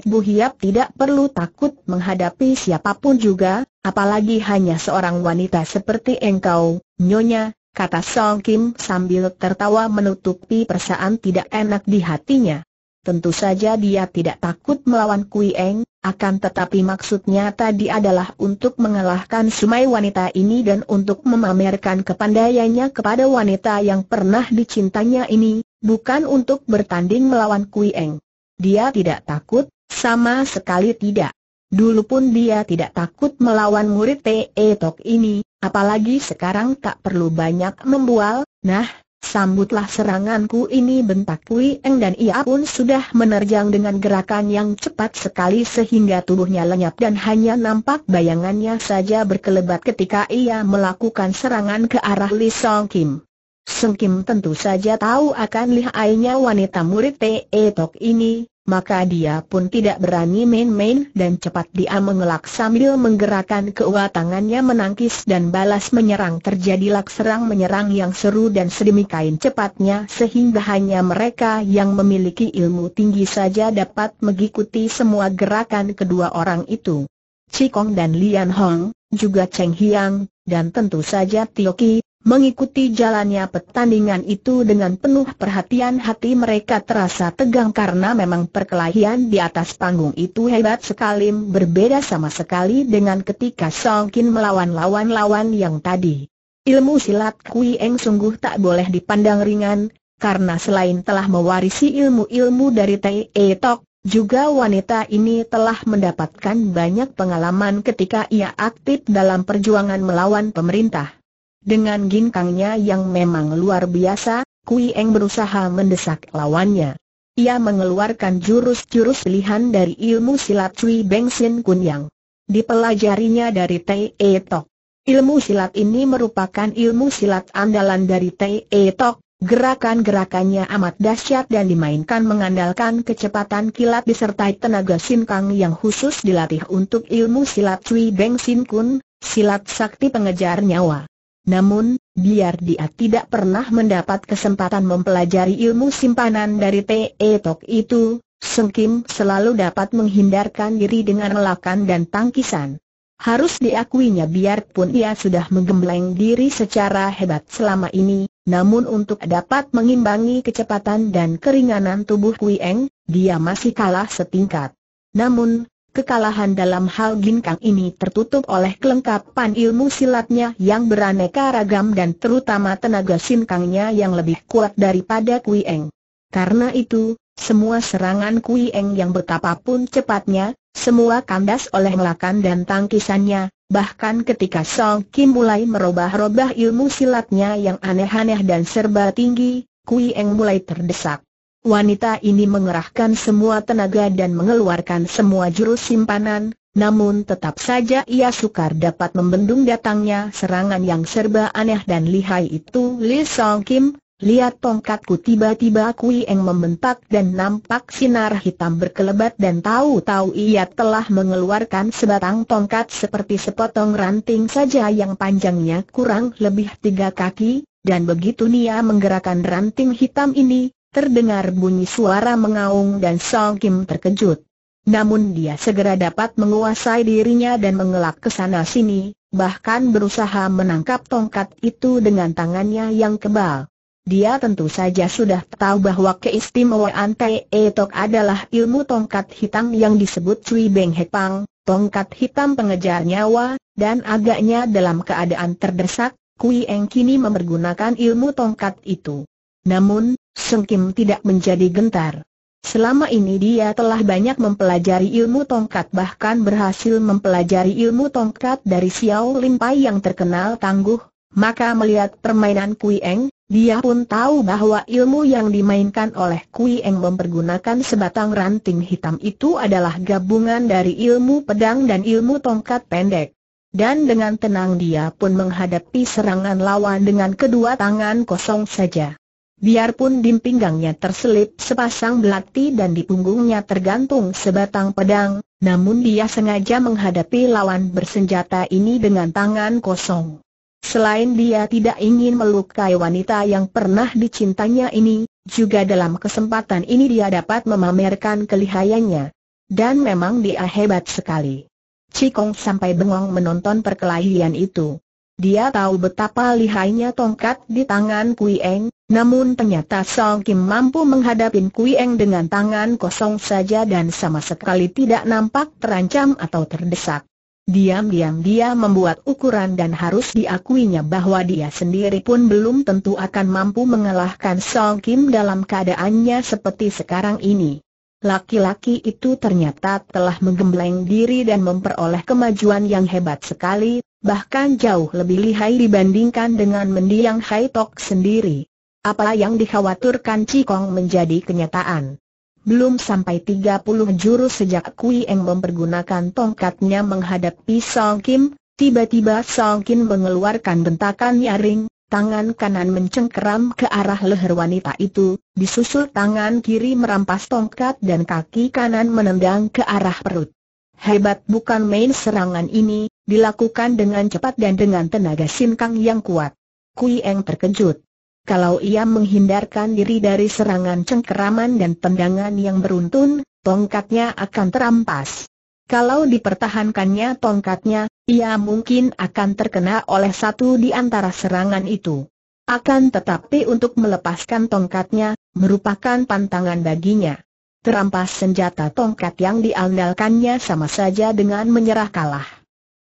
Bu Hiap tidak perlu takut menghadapi siapapun juga, apalagi hanya seorang wanita seperti engkau, Nyonya, kata Song Kim sambil tertawa menutupi perasaan tidak enak di hatinya. Tentu saja dia tidak takut melawan Kui Eng, akan tetapi maksudnya tadi adalah untuk mengalahkan sumai wanita ini dan untuk memamerkan kepandaiannya kepada wanita yang pernah dicintanya ini, bukan untuk bertanding melawan Kui Eng. Dia tidak takut, sama sekali tidak. Dulu pun dia tidak takut melawan murid T.E. Tok ini, apalagi sekarang tak perlu banyak membual, nah, sambutlah seranganku ini bentak Kui Eng dan ia pun sudah menerjang dengan gerakan yang cepat sekali sehingga tubuhnya lenyap dan hanya nampak bayangannya saja berkelebat ketika ia melakukan serangan ke arah Li Song Kim. Sengkim tentu saja tahu akan lihainya wanita murid T.E. Tok ini, maka dia pun tidak berani main-main dan cepat dia mengelak sambil menggerakkan kedua tangannya menangkis dan balas menyerang terjadilah serang menyerang yang seru dan sedemikian cepatnya sehingga hanya mereka yang memiliki ilmu tinggi saja dapat mengikuti semua gerakan kedua orang itu. Cikong dan Lian Hong, juga Cheng Hiang, dan tentu saja Tio Tioki, Mengikuti jalannya pertandingan itu dengan penuh perhatian hati mereka terasa tegang karena memang perkelahian di atas panggung itu hebat sekali berbeda sama sekali dengan ketika Song Kin melawan lawan-lawan yang tadi. Ilmu silat Kui Eng sungguh tak boleh dipandang ringan, karena selain telah mewarisi ilmu-ilmu dari Tai E Tok, juga wanita ini telah mendapatkan banyak pengalaman ketika ia aktif dalam perjuangan melawan pemerintah. Dengan ginkangnya yang memang luar biasa, Kui Eng berusaha mendesak lawannya. Ia mengeluarkan jurus-jurus pilihan dari ilmu silat Cui Beng Sin Kun Yang. Dipelajarinya dari Tai E Tok. Ilmu silat ini merupakan ilmu silat andalan dari Tai E Tok, Gerakan-gerakannya amat dahsyat dan dimainkan mengandalkan kecepatan kilat disertai tenaga sinkang yang khusus dilatih untuk ilmu silat Cui Beng Sin Kun, silat sakti pengejar nyawa. Namun, biar dia tidak pernah mendapat kesempatan mempelajari ilmu simpanan dari Pe Tok itu, Seng Kim selalu dapat menghindarkan diri dengan lelakan dan tangkisan. Harus diakuinya biarpun ia sudah menggembleng diri secara hebat selama ini, namun untuk dapat mengimbangi kecepatan dan keringanan tubuh Kui Eng, dia masih kalah setingkat. Namun, Kekalahan dalam hal ginkang ini tertutup oleh kelengkapan ilmu silatnya yang beraneka ragam dan terutama tenaga sinkangnya yang lebih kuat daripada Kui Eng. Karena itu, semua serangan Kui Eng yang betapapun cepatnya, semua kandas oleh ngelakan dan tangkisannya, bahkan ketika Song Kim mulai merubah rubah ilmu silatnya yang aneh-aneh dan serba tinggi, Kui Eng mulai terdesak. Wanita ini mengerahkan semua tenaga dan mengeluarkan semua jurus simpanan, namun tetap saja ia sukar dapat membendung datangnya serangan yang serba aneh dan lihai itu Li Song Kim, lihat tongkatku tiba-tiba Kui Eng membentak dan nampak sinar hitam berkelebat dan tahu-tahu ia telah mengeluarkan sebatang tongkat seperti sepotong ranting saja yang panjangnya kurang lebih tiga kaki, dan begitu Nia menggerakkan ranting hitam ini, terdengar bunyi suara mengaung dan Song Kim terkejut. Namun dia segera dapat menguasai dirinya dan mengelak ke sana sini, bahkan berusaha menangkap tongkat itu dengan tangannya yang kebal. Dia tentu saja sudah tahu bahwa keistimewaan Te Tok adalah ilmu tongkat hitam yang disebut Cui Beng Hepang, tongkat hitam pengejar nyawa, dan agaknya dalam keadaan terdesak, Kui Eng kini mempergunakan ilmu tongkat itu. Namun, Seng Kim tidak menjadi gentar. Selama ini dia telah banyak mempelajari ilmu tongkat bahkan berhasil mempelajari ilmu tongkat dari Xiao Lim Pai yang terkenal tangguh, maka melihat permainan Kui Eng, dia pun tahu bahwa ilmu yang dimainkan oleh Kui Eng mempergunakan sebatang ranting hitam itu adalah gabungan dari ilmu pedang dan ilmu tongkat pendek. Dan dengan tenang dia pun menghadapi serangan lawan dengan kedua tangan kosong saja. Biarpun di pinggangnya terselip sepasang belati dan di punggungnya tergantung sebatang pedang, namun dia sengaja menghadapi lawan bersenjata ini dengan tangan kosong. Selain dia tidak ingin melukai wanita yang pernah dicintanya ini, juga dalam kesempatan ini dia dapat memamerkan kelihayannya. Dan memang dia hebat sekali. Cikong sampai bengong menonton perkelahian itu. Dia tahu betapa lihainya tongkat di tangan Kui Eng, namun ternyata Song Kim mampu menghadapi Kui Eng dengan tangan kosong saja dan sama sekali tidak nampak terancam atau terdesak. Diam-diam dia membuat ukuran dan harus diakuinya bahwa dia sendiri pun belum tentu akan mampu mengalahkan Song Kim dalam keadaannya seperti sekarang ini. Laki-laki itu ternyata telah menggembleng diri dan memperoleh kemajuan yang hebat sekali, bahkan jauh lebih lihai dibandingkan dengan mendiang Hai Tok sendiri. Apa yang dikhawatirkan Cikong menjadi kenyataan. Belum sampai 30 jurus sejak Kui Eng mempergunakan tongkatnya menghadapi Song Kim, tiba-tiba Song Kim mengeluarkan bentakan nyaring, tangan kanan mencengkeram ke arah leher wanita itu, disusul tangan kiri merampas tongkat dan kaki kanan menendang ke arah perut. Hebat bukan main serangan ini, dilakukan dengan cepat dan dengan tenaga sinkang yang kuat. Kui Eng terkejut. Kalau ia menghindarkan diri dari serangan cengkeraman dan tendangan yang beruntun, tongkatnya akan terampas. Kalau dipertahankannya tongkatnya, ia mungkin akan terkena oleh satu di antara serangan itu. Akan tetapi untuk melepaskan tongkatnya, merupakan pantangan baginya. Terampas senjata tongkat yang diandalkannya sama saja dengan menyerah kalah.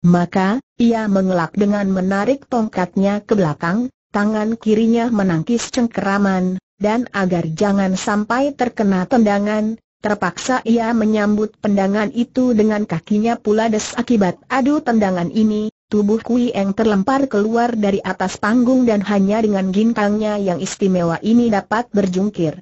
Maka, ia mengelak dengan menarik tongkatnya ke belakang, tangan kirinya menangkis cengkeraman, dan agar jangan sampai terkena tendangan, terpaksa ia menyambut pendangan itu dengan kakinya pula des akibat adu tendangan ini, tubuh Kui Eng terlempar keluar dari atas panggung dan hanya dengan ginkangnya yang istimewa ini dapat berjungkir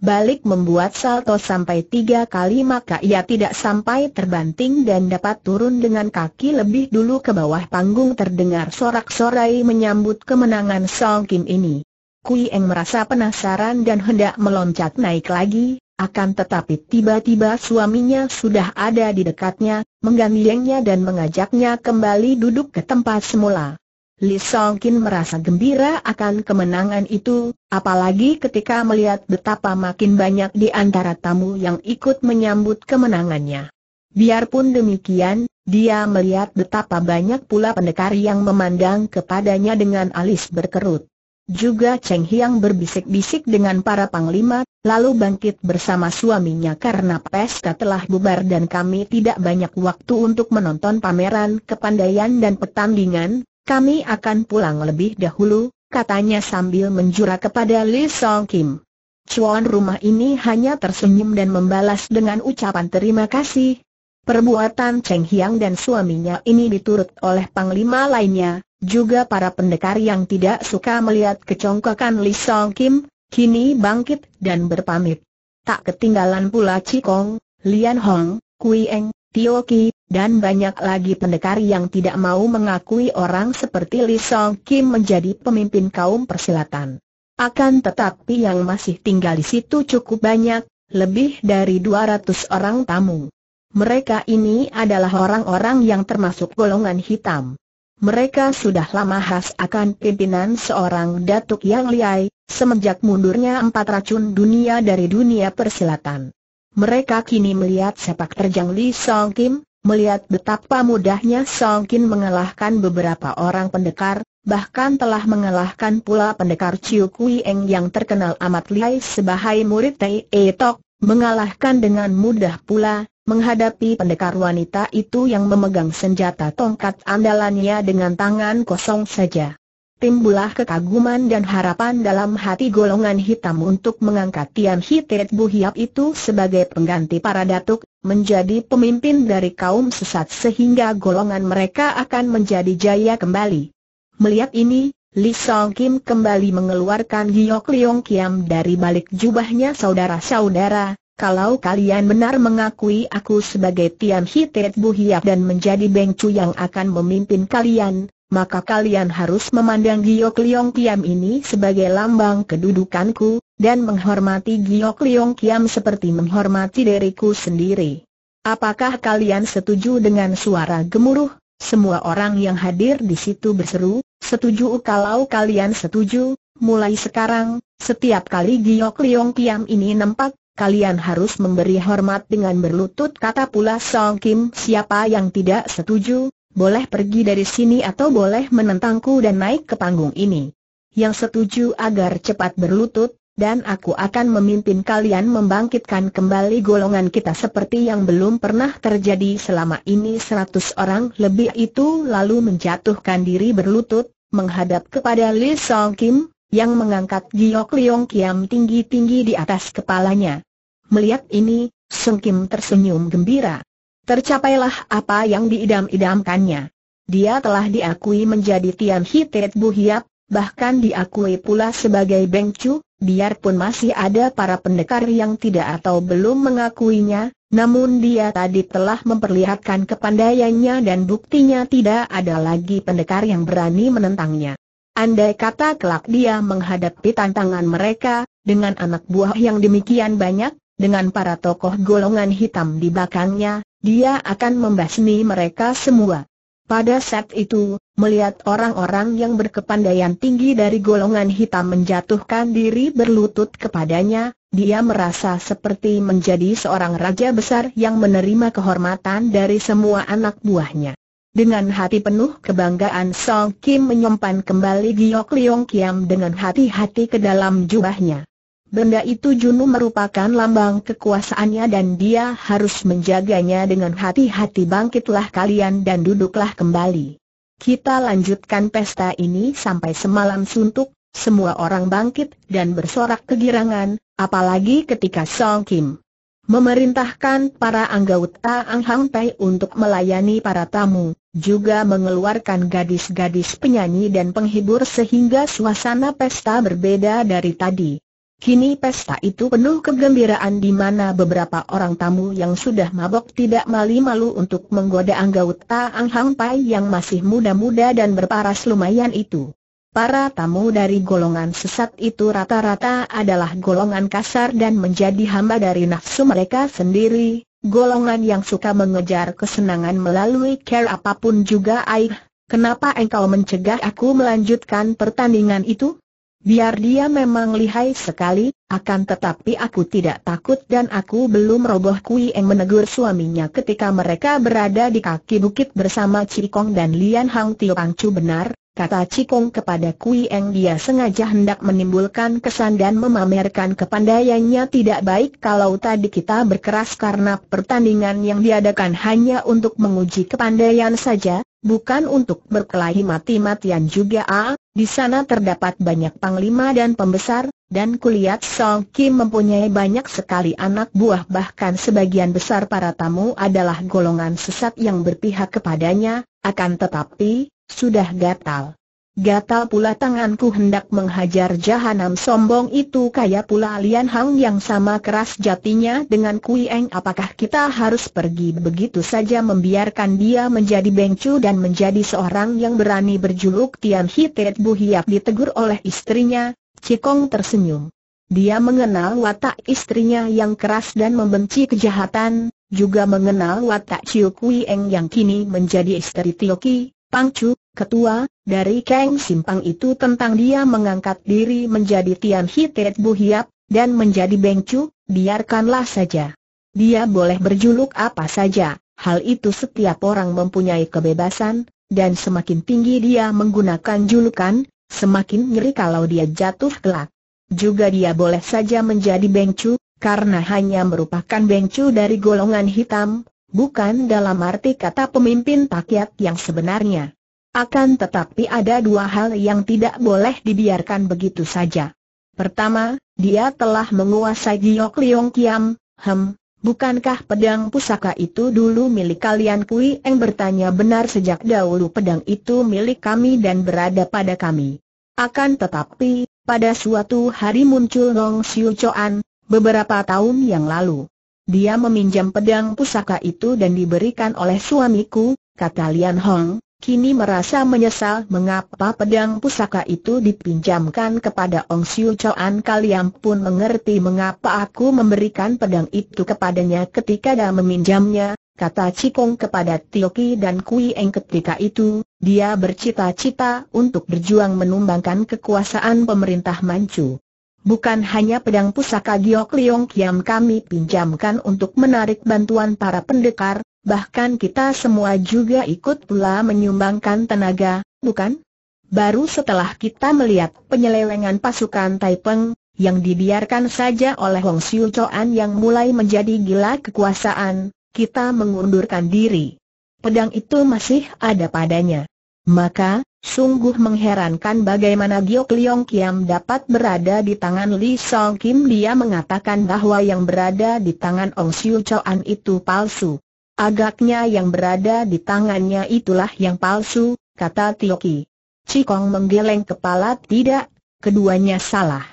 balik membuat salto sampai tiga kali maka ia tidak sampai terbanting dan dapat turun dengan kaki lebih dulu ke bawah panggung terdengar sorak-sorai menyambut kemenangan Song Kim ini. Kui Eng merasa penasaran dan hendak meloncat naik lagi, akan tetapi tiba-tiba suaminya sudah ada di dekatnya, menggandengnya dan mengajaknya kembali duduk ke tempat semula. Li Kin merasa gembira akan kemenangan itu, apalagi ketika melihat betapa makin banyak di antara tamu yang ikut menyambut kemenangannya. Biarpun demikian, dia melihat betapa banyak pula pendekar yang memandang kepadanya dengan alis berkerut. Juga Cheng Hiang berbisik-bisik dengan para panglima, lalu bangkit bersama suaminya karena pesta telah bubar dan kami tidak banyak waktu untuk menonton pameran kepandaian dan pertandingan, kami akan pulang lebih dahulu, katanya sambil menjura kepada Lee Song Kim. Cuan rumah ini hanya tersenyum dan membalas dengan ucapan terima kasih. Perbuatan Cheng Hiang dan suaminya ini diturut oleh panglima lainnya, juga para pendekar yang tidak suka melihat kecongkakan Lee Song Kim, kini bangkit dan berpamit. Tak ketinggalan pula Cikong, Lian Hong, Kui Eng, Tio Ki, dan banyak lagi pendekar yang tidak mau mengakui orang seperti Li Song Kim menjadi pemimpin kaum persilatan. Akan tetapi yang masih tinggal di situ cukup banyak, lebih dari 200 orang tamu. Mereka ini adalah orang-orang yang termasuk golongan hitam. Mereka sudah lama khas akan pimpinan seorang Datuk Yang Liai, semenjak mundurnya empat racun dunia dari dunia persilatan. Mereka kini melihat sepak terjang Li Song Kim, Melihat betapa mudahnya Song Kin mengalahkan beberapa orang pendekar, bahkan telah mengalahkan pula pendekar Chiu Kui Eng yang terkenal amat lihai sebagai murid Tai E Tok, mengalahkan dengan mudah pula, menghadapi pendekar wanita itu yang memegang senjata tongkat andalannya dengan tangan kosong saja. Timbulah kekaguman dan harapan dalam hati golongan hitam untuk mengangkat Tian Hitet Buhiap itu sebagai pengganti para datuk, menjadi pemimpin dari kaum sesat sehingga golongan mereka akan menjadi jaya kembali. Melihat ini, Li Song Kim kembali mengeluarkan Giok Leong Kiam dari balik jubahnya saudara-saudara, kalau kalian benar mengakui aku sebagai Tian Hitet Buhiap dan menjadi Beng Chu yang akan memimpin kalian, maka kalian harus memandang Giok Liong Kiam ini sebagai lambang kedudukanku, dan menghormati Giok Liong Kiam seperti menghormati diriku sendiri. Apakah kalian setuju dengan suara gemuruh? Semua orang yang hadir di situ berseru, setuju kalau kalian setuju, mulai sekarang, setiap kali Giok Liong Kiam ini nampak, kalian harus memberi hormat dengan berlutut kata pula Song Kim siapa yang tidak setuju, boleh pergi dari sini atau boleh menentangku dan naik ke panggung ini. Yang setuju agar cepat berlutut, dan aku akan memimpin kalian membangkitkan kembali golongan kita seperti yang belum pernah terjadi selama ini seratus orang lebih itu lalu menjatuhkan diri berlutut, menghadap kepada Lee Song Kim, yang mengangkat Giok Leong Kiam tinggi-tinggi di atas kepalanya. Melihat ini, Sung Kim tersenyum gembira. Tercapailah apa yang diidam-idamkannya. Dia telah diakui menjadi Tian Hitet Buhiap, bahkan diakui pula sebagai Beng Chu, biarpun masih ada para pendekar yang tidak atau belum mengakuinya, namun dia tadi telah memperlihatkan kepandaiannya dan buktinya tidak ada lagi pendekar yang berani menentangnya. Andai kata kelak dia menghadapi tantangan mereka, dengan anak buah yang demikian banyak, dengan para tokoh golongan hitam di belakangnya, dia akan membasmi mereka semua. Pada saat itu, melihat orang-orang yang berkepandaian tinggi dari golongan hitam menjatuhkan diri berlutut kepadanya, dia merasa seperti menjadi seorang raja besar yang menerima kehormatan dari semua anak buahnya. Dengan hati penuh kebanggaan Song Kim menyimpan kembali Giok Leong Kiam dengan hati-hati ke dalam jubahnya. Benda itu Junu merupakan lambang kekuasaannya dan dia harus menjaganya dengan hati-hati bangkitlah kalian dan duduklah kembali. Kita lanjutkan pesta ini sampai semalam suntuk, semua orang bangkit dan bersorak kegirangan, apalagi ketika Song Kim memerintahkan para anggota Ang Hang untuk melayani para tamu, juga mengeluarkan gadis-gadis penyanyi dan penghibur sehingga suasana pesta berbeda dari tadi. Kini pesta itu penuh kegembiraan di mana beberapa orang tamu yang sudah mabok tidak malu-malu untuk menggoda anggota Ang Hang Pai yang masih muda-muda dan berparas lumayan itu. Para tamu dari golongan sesat itu rata-rata adalah golongan kasar dan menjadi hamba dari nafsu mereka sendiri, golongan yang suka mengejar kesenangan melalui care apapun juga Aik, Kenapa engkau mencegah aku melanjutkan pertandingan itu? Biar dia memang lihai sekali, akan tetapi aku tidak takut dan aku belum roboh Kui Eng menegur suaminya ketika mereka berada di kaki bukit bersama Cikong dan Lian Hang Tio Angcu benar, kata Cikong kepada Kui Eng dia sengaja hendak menimbulkan kesan dan memamerkan kepandaiannya tidak baik kalau tadi kita berkeras karena pertandingan yang diadakan hanya untuk menguji kepandaian saja, bukan untuk berkelahi mati-matian juga ah di sana terdapat banyak panglima dan pembesar, dan kulihat Song Kim mempunyai banyak sekali anak buah bahkan sebagian besar para tamu adalah golongan sesat yang berpihak kepadanya, akan tetapi, sudah gatal. Gatal pula tanganku hendak menghajar jahanam sombong itu kaya pula Lian Hang yang sama keras jatinya dengan Kui Eng Apakah kita harus pergi begitu saja membiarkan dia menjadi bengcu dan menjadi seorang yang berani berjuluk Tian Hitet Bu Hiap ditegur oleh istrinya, Cikong tersenyum. Dia mengenal watak istrinya yang keras dan membenci kejahatan, juga mengenal watak Chiu Kui Eng yang kini menjadi istri Tioki, Pang ketua, dari Kang Simpang itu tentang dia mengangkat diri menjadi Tian Hitet Bu Hiap, dan menjadi bengcu. biarkanlah saja. Dia boleh berjuluk apa saja, hal itu setiap orang mempunyai kebebasan, dan semakin tinggi dia menggunakan julukan, semakin nyeri kalau dia jatuh kelak. Juga dia boleh saja menjadi bengcu, karena hanya merupakan bengcu dari golongan hitam, bukan dalam arti kata pemimpin takyat yang sebenarnya. Akan tetapi ada dua hal yang tidak boleh dibiarkan begitu saja. Pertama, dia telah menguasai Giyok Liong Kiam, hem, bukankah pedang pusaka itu dulu milik kalian Kui yang bertanya benar sejak dahulu pedang itu milik kami dan berada pada kami. Akan tetapi, pada suatu hari muncul Long Siu Choan, beberapa tahun yang lalu. Dia meminjam pedang pusaka itu dan diberikan oleh suamiku, kata Lian Hong, kini merasa menyesal mengapa pedang pusaka itu dipinjamkan kepada Ong Siu Choan kalian pun mengerti mengapa aku memberikan pedang itu kepadanya ketika dia meminjamnya, kata Cikong kepada Tioki dan Kui Eng ketika itu, dia bercita-cita untuk berjuang menumbangkan kekuasaan pemerintah Manchu. Bukan hanya pedang pusaka Giok Liong Kiam kami pinjamkan untuk menarik bantuan para pendekar, bahkan kita semua juga ikut pula menyumbangkan tenaga, bukan? Baru setelah kita melihat penyelewengan pasukan Taipeng, yang dibiarkan saja oleh Hong Siu Choan yang mulai menjadi gila kekuasaan, kita mengundurkan diri. Pedang itu masih ada padanya. Maka, Sungguh mengherankan bagaimana Giok Leong Kiam dapat berada di tangan Lee Song Kim Dia mengatakan bahwa yang berada di tangan Ong Siu Choan itu palsu Agaknya yang berada di tangannya itulah yang palsu, kata Tio Ki Cikong menggeleng kepala tidak, keduanya salah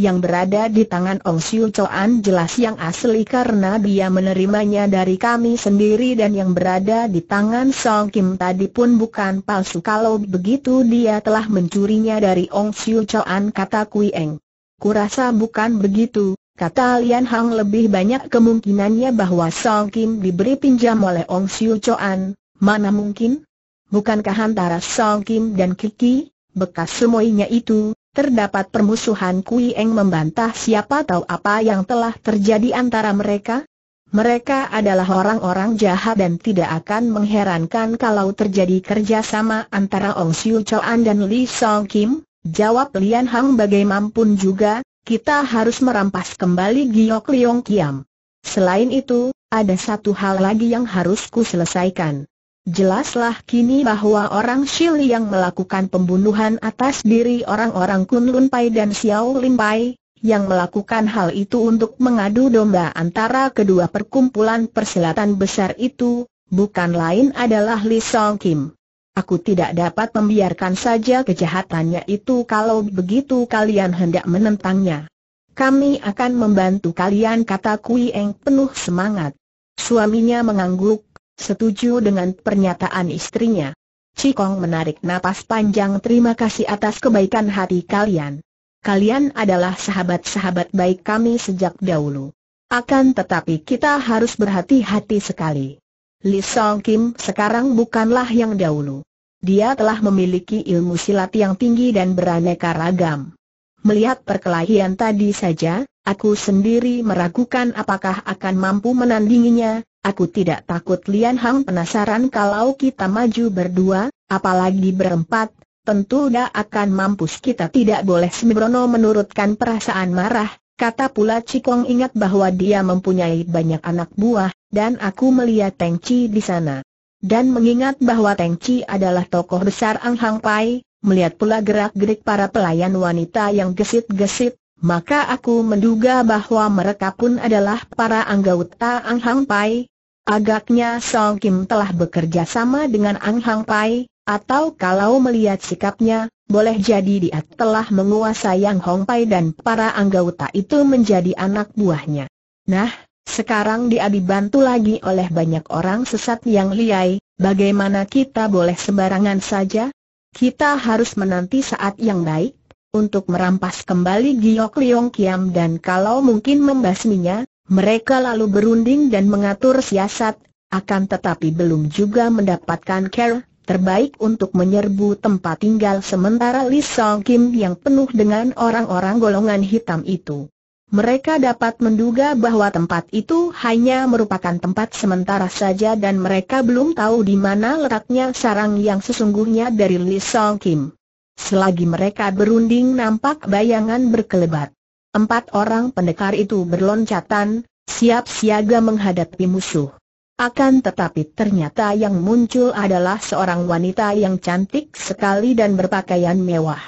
yang berada di tangan Ong Siu Choan jelas yang asli karena dia menerimanya dari kami sendiri dan yang berada di tangan Song Kim tadi pun bukan palsu kalau begitu dia telah mencurinya dari Ong Siu Choan kata Kui Eng. Kurasa bukan begitu, kata Lian Hang lebih banyak kemungkinannya bahwa Song Kim diberi pinjam oleh Ong Siu Choan, mana mungkin? Bukankah antara Song Kim dan Kiki, bekas semuanya itu, Terdapat permusuhan Kui Eng membantah siapa tahu apa yang telah terjadi antara mereka? Mereka adalah orang-orang jahat dan tidak akan mengherankan kalau terjadi kerjasama antara Ong Siu Choan dan Lee Song Kim, jawab Lian Hang bagaimanapun juga, kita harus merampas kembali Giok Leong Kiam. Selain itu, ada satu hal lagi yang harus ku selesaikan. Jelaslah kini bahwa orang Shili yang melakukan pembunuhan atas diri orang-orang Kunlun Pai dan Xiao Lin Pai, yang melakukan hal itu untuk mengadu domba antara kedua perkumpulan persilatan besar itu, bukan lain adalah Li Song Kim. Aku tidak dapat membiarkan saja kejahatannya itu kalau begitu kalian hendak menentangnya. Kami akan membantu kalian kata Kui Eng penuh semangat. Suaminya mengangguk, setuju dengan pernyataan istrinya. Cikong menarik napas panjang terima kasih atas kebaikan hati kalian. Kalian adalah sahabat-sahabat baik kami sejak dahulu. Akan tetapi kita harus berhati-hati sekali. Li Song Kim sekarang bukanlah yang dahulu. Dia telah memiliki ilmu silat yang tinggi dan beraneka ragam. Melihat perkelahian tadi saja, aku sendiri meragukan apakah akan mampu menandinginya, Aku tidak takut Lian Hang penasaran kalau kita maju berdua, apalagi berempat, tentu dia akan mampus kita tidak boleh Sembrono menurutkan perasaan marah, kata pula Cikong ingat bahwa dia mempunyai banyak anak buah, dan aku melihat Teng Chi di sana. Dan mengingat bahwa Teng Chi adalah tokoh besar Ang Hang Pai, melihat pula gerak-gerik para pelayan wanita yang gesit-gesit, maka aku menduga bahwa mereka pun adalah para anggota Ang Hang Pai. Agaknya Song Kim telah bekerja sama dengan Ang Hang Pai, atau kalau melihat sikapnya, boleh jadi dia telah menguasai Yang Hong Pai dan para anggota itu menjadi anak buahnya. Nah, sekarang dia dibantu lagi oleh banyak orang sesat yang liai, bagaimana kita boleh sembarangan saja? Kita harus menanti saat yang baik, untuk merampas kembali Giok Liong Kiam dan kalau mungkin membasminya, mereka lalu berunding dan mengatur siasat, akan tetapi belum juga mendapatkan care terbaik untuk menyerbu tempat tinggal sementara Lee Song Kim yang penuh dengan orang-orang golongan hitam itu. Mereka dapat menduga bahwa tempat itu hanya merupakan tempat sementara saja dan mereka belum tahu di mana letaknya sarang yang sesungguhnya dari Lee Song Kim. Selagi mereka berunding nampak bayangan berkelebat. Empat orang pendekar itu berloncatan, siap siaga menghadapi musuh. Akan tetapi ternyata yang muncul adalah seorang wanita yang cantik sekali dan berpakaian mewah.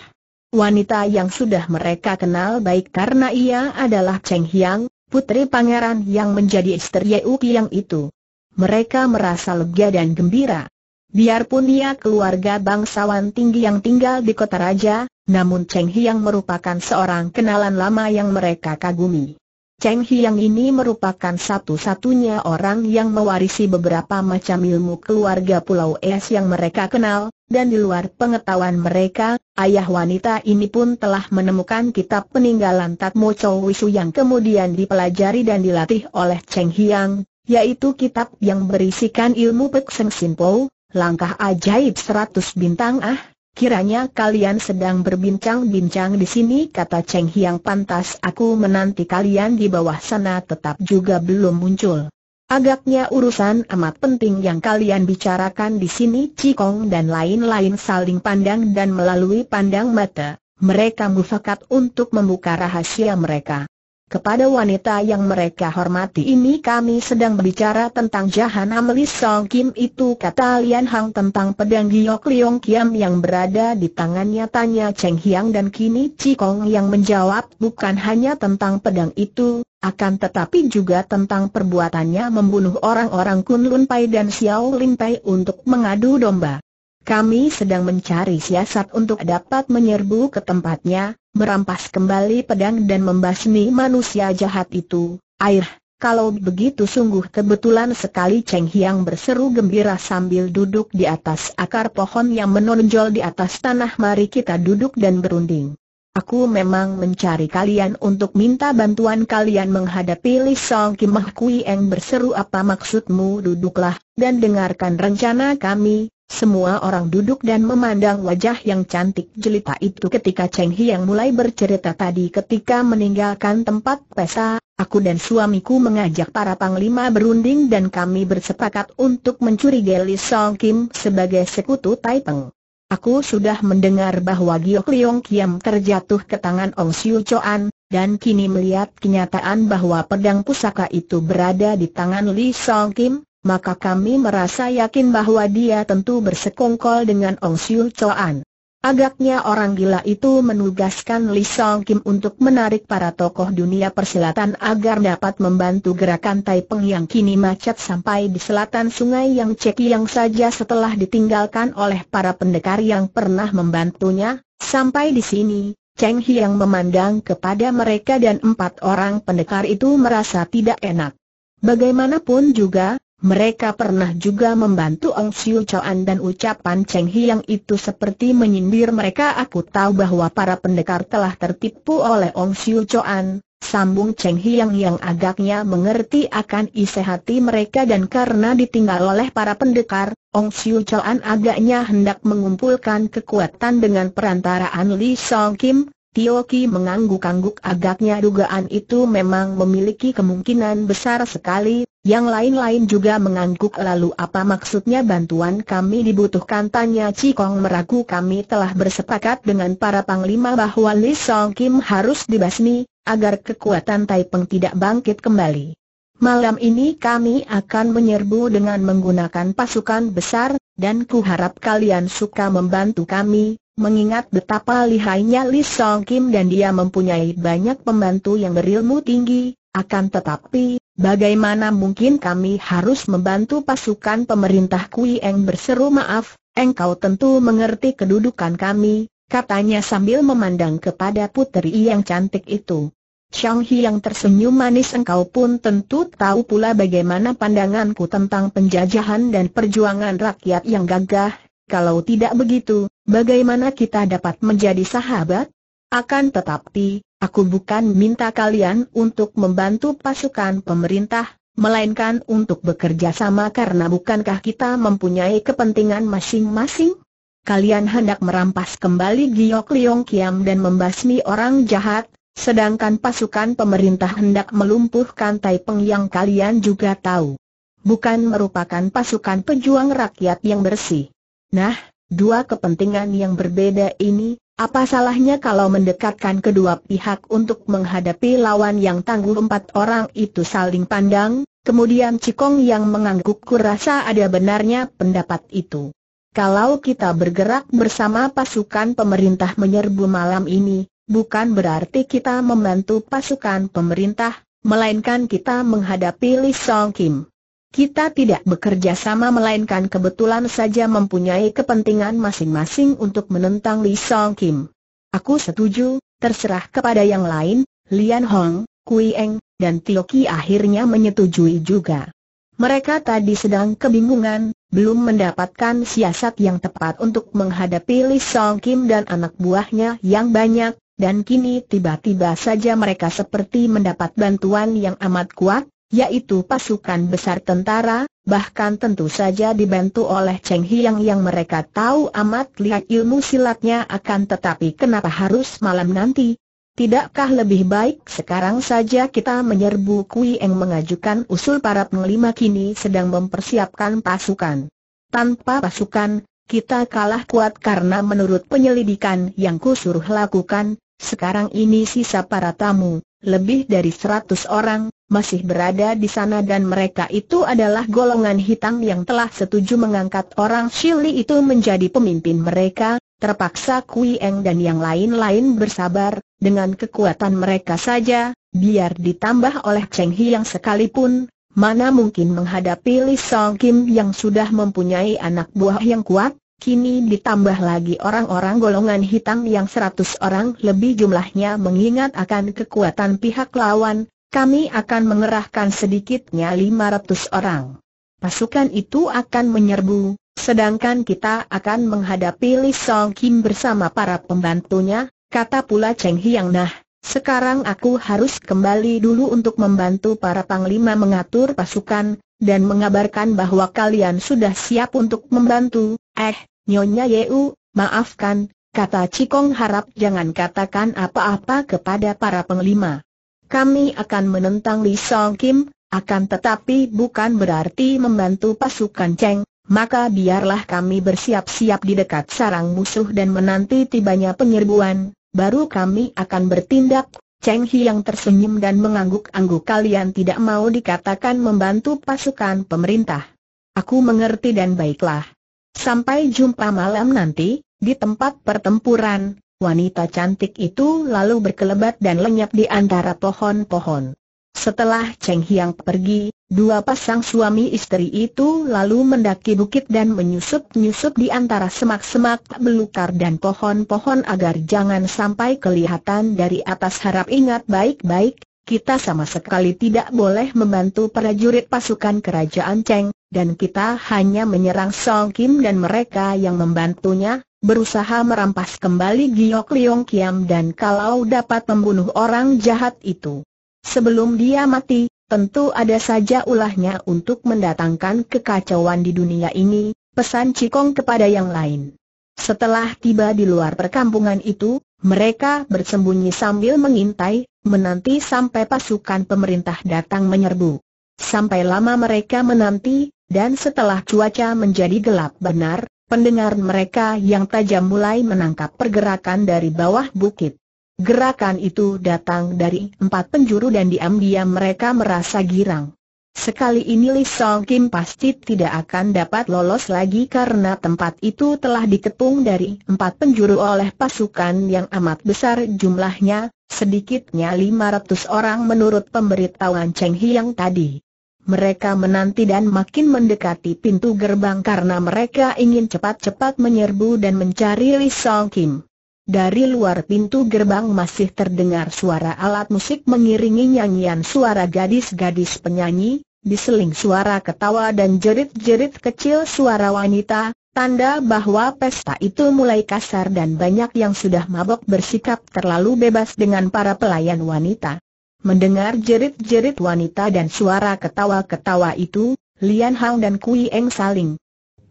Wanita yang sudah mereka kenal baik karena ia adalah Cheng Hiang, putri pangeran yang menjadi istri Yeu Piang itu. Mereka merasa lega dan gembira. Biarpun dia keluarga bangsawan tinggi yang tinggal di kota raja, namun Cheng Hiang merupakan seorang kenalan lama yang mereka kagumi. Cheng Hiang ini merupakan satu-satunya orang yang mewarisi beberapa macam ilmu keluarga Pulau Es yang mereka kenal, dan di luar pengetahuan mereka, ayah wanita ini pun telah menemukan kitab peninggalan Tatmo Chow Wisu yang kemudian dipelajari dan dilatih oleh Cheng Hiang, yaitu kitab yang berisikan ilmu Pek Seng Simpo, Langkah ajaib seratus bintang ah, kiranya kalian sedang berbincang-bincang di sini kata Cheng Hiang pantas aku menanti kalian di bawah sana tetap juga belum muncul. Agaknya urusan amat penting yang kalian bicarakan di sini Cikong dan lain-lain saling pandang dan melalui pandang mata, mereka mufakat untuk membuka rahasia mereka. Kepada wanita yang mereka hormati ini kami sedang berbicara tentang Jahanam Li Song Kim itu kata Lian Hang tentang pedang Giok Liong Kiam yang berada di tangannya tanya Cheng Hiang dan kini Cikong yang menjawab bukan hanya tentang pedang itu, akan tetapi juga tentang perbuatannya membunuh orang-orang Kun Lun Pai dan Xiao Lin Pai untuk mengadu domba. Kami sedang mencari siasat untuk dapat menyerbu ke tempatnya, merampas kembali pedang dan membasmi manusia jahat itu. Air, kalau begitu sungguh kebetulan sekali Cheng Hiang berseru gembira sambil duduk di atas akar pohon yang menonjol di atas tanah mari kita duduk dan berunding. Aku memang mencari kalian untuk minta bantuan kalian menghadapi Li Song Kim Kui Eng berseru apa maksudmu duduklah, dan dengarkan rencana kami, semua orang duduk dan memandang wajah yang cantik jelita itu ketika Cheng yang mulai bercerita tadi ketika meninggalkan tempat pesta, aku dan suamiku mengajak para panglima berunding dan kami bersepakat untuk mencuri Li Song Kim sebagai sekutu Taipeng. Aku sudah mendengar bahwa Giok Liong Kiam terjatuh ke tangan Ong Siu Choan, dan kini melihat kenyataan bahwa pedang pusaka itu berada di tangan Li Song Kim, maka kami merasa yakin bahwa dia tentu bersekongkol dengan Ong Siu Choan. Agaknya orang gila itu menugaskan Lee Song Kim untuk menarik para tokoh dunia persilatan agar dapat membantu gerakan Taipeng yang kini macet sampai di selatan sungai yang Ceki yang saja setelah ditinggalkan oleh para pendekar yang pernah membantunya. Sampai di sini, Cheng yang memandang kepada mereka dan empat orang pendekar itu merasa tidak enak. Bagaimanapun juga, mereka pernah juga membantu Ong Siu Chuan dan ucapan Cheng Hiang itu seperti menyindir mereka Aku tahu bahwa para pendekar telah tertipu oleh Ong Siu Chuan. Sambung Cheng Hiang yang agaknya mengerti akan isi hati mereka dan karena ditinggal oleh para pendekar, Ong Siu Chuan agaknya hendak mengumpulkan kekuatan dengan perantaraan Li Song Kim, Tioki mengangguk-angguk agaknya dugaan itu memang memiliki kemungkinan besar sekali, yang lain-lain juga mengangguk lalu apa maksudnya bantuan kami dibutuhkan tanya Cikong meragu kami telah bersepakat dengan para panglima bahwa Li Song Kim harus dibasmi, agar kekuatan Taipeng tidak bangkit kembali. Malam ini kami akan menyerbu dengan menggunakan pasukan besar, dan kuharap kalian suka membantu kami, mengingat betapa lihainya Li Song Kim dan dia mempunyai banyak pembantu yang berilmu tinggi, akan tetapi, Bagaimana mungkin kami harus membantu pasukan pemerintah Kui Eng berseru maaf, engkau tentu mengerti kedudukan kami, katanya sambil memandang kepada putri yang cantik itu. Xiang Hi yang tersenyum manis engkau pun tentu tahu pula bagaimana pandanganku tentang penjajahan dan perjuangan rakyat yang gagah, kalau tidak begitu, bagaimana kita dapat menjadi sahabat? Akan tetapi, Aku bukan minta kalian untuk membantu pasukan pemerintah, melainkan untuk bekerja sama karena bukankah kita mempunyai kepentingan masing-masing? Kalian hendak merampas kembali Giok Liong Kiam dan membasmi orang jahat, sedangkan pasukan pemerintah hendak melumpuhkan Taipeng yang kalian juga tahu. Bukan merupakan pasukan pejuang rakyat yang bersih. Nah, dua kepentingan yang berbeda ini, apa salahnya kalau mendekatkan kedua pihak untuk menghadapi lawan yang tangguh empat orang itu saling pandang, kemudian Cikong yang mengangguk kurasa ada benarnya pendapat itu. Kalau kita bergerak bersama pasukan pemerintah menyerbu malam ini, bukan berarti kita membantu pasukan pemerintah, melainkan kita menghadapi Lee Song Kim. Kita tidak bekerja sama melainkan kebetulan saja mempunyai kepentingan masing-masing untuk menentang Lee Song Kim. Aku setuju, terserah kepada yang lain, Lian Hong, Kui Eng, dan Tio Ki akhirnya menyetujui juga. Mereka tadi sedang kebingungan, belum mendapatkan siasat yang tepat untuk menghadapi Lee Song Kim dan anak buahnya yang banyak, dan kini tiba-tiba saja mereka seperti mendapat bantuan yang amat kuat, yaitu pasukan besar tentara, bahkan tentu saja dibantu oleh Cheng Hiang yang mereka tahu amat lihat ilmu silatnya akan tetapi kenapa harus malam nanti? Tidakkah lebih baik sekarang saja kita menyerbu Kui Eng mengajukan usul para penglima kini sedang mempersiapkan pasukan. Tanpa pasukan, kita kalah kuat karena menurut penyelidikan yang kusuruh lakukan, sekarang ini sisa para tamu, lebih dari seratus orang, masih berada di sana dan mereka itu adalah golongan hitam yang telah setuju mengangkat orang Shili itu menjadi pemimpin mereka, terpaksa Kui Eng dan yang lain-lain bersabar, dengan kekuatan mereka saja, biar ditambah oleh Cheng Hi yang sekalipun, mana mungkin menghadapi Lee Song Kim yang sudah mempunyai anak buah yang kuat, Kini ditambah lagi orang-orang golongan hitam yang seratus orang lebih jumlahnya mengingat akan kekuatan pihak lawan, kami akan mengerahkan sedikitnya 500 orang. Pasukan itu akan menyerbu, sedangkan kita akan menghadapi Li Song Kim bersama para pembantunya, kata pula Cheng Hiang Nah. Sekarang aku harus kembali dulu untuk membantu para panglima mengatur pasukan, dan mengabarkan bahwa kalian sudah siap untuk membantu. Eh, Nyonya Yeu, maafkan, kata Cikong harap jangan katakan apa-apa kepada para penglima. Kami akan menentang Li Song Kim, akan tetapi bukan berarti membantu pasukan Cheng, maka biarlah kami bersiap-siap di dekat sarang musuh dan menanti tibanya penyerbuan, baru kami akan bertindak. Cheng Hi yang tersenyum dan mengangguk-angguk kalian tidak mau dikatakan membantu pasukan pemerintah. Aku mengerti dan baiklah. Sampai jumpa malam nanti, di tempat pertempuran, wanita cantik itu lalu berkelebat dan lenyap di antara pohon-pohon. Setelah Cheng Hiang pergi, dua pasang suami istri itu lalu mendaki bukit dan menyusup-nyusup di antara semak-semak belukar dan pohon-pohon agar jangan sampai kelihatan dari atas harap ingat baik-baik, kita sama sekali tidak boleh membantu prajurit pasukan kerajaan Cheng, dan kita hanya menyerang Song Kim dan mereka yang membantunya, berusaha merampas kembali Giok Liong Kiam dan kalau dapat membunuh orang jahat itu. Sebelum dia mati, tentu ada saja ulahnya untuk mendatangkan kekacauan di dunia ini, pesan Cikong kepada yang lain. Setelah tiba di luar perkampungan itu, mereka bersembunyi sambil mengintai, menanti sampai pasukan pemerintah datang menyerbu. Sampai lama mereka menanti, dan setelah cuaca menjadi gelap benar, pendengar mereka yang tajam mulai menangkap pergerakan dari bawah bukit. Gerakan itu datang dari empat penjuru dan diam-diam mereka merasa girang. Sekali ini Li Song Kim pasti tidak akan dapat lolos lagi karena tempat itu telah dikepung dari empat penjuru oleh pasukan yang amat besar jumlahnya, sedikitnya 500 orang menurut pemberitahuan Cheng yang tadi. Mereka menanti dan makin mendekati pintu gerbang karena mereka ingin cepat-cepat menyerbu dan mencari Li Song Kim. Dari luar pintu gerbang masih terdengar suara alat musik mengiringi nyanyian suara gadis-gadis penyanyi, diseling suara ketawa dan jerit-jerit kecil suara wanita, tanda bahwa pesta itu mulai kasar dan banyak yang sudah mabok bersikap terlalu bebas dengan para pelayan wanita. Mendengar jerit-jerit wanita dan suara ketawa-ketawa itu, Lian Hang dan Kui Eng saling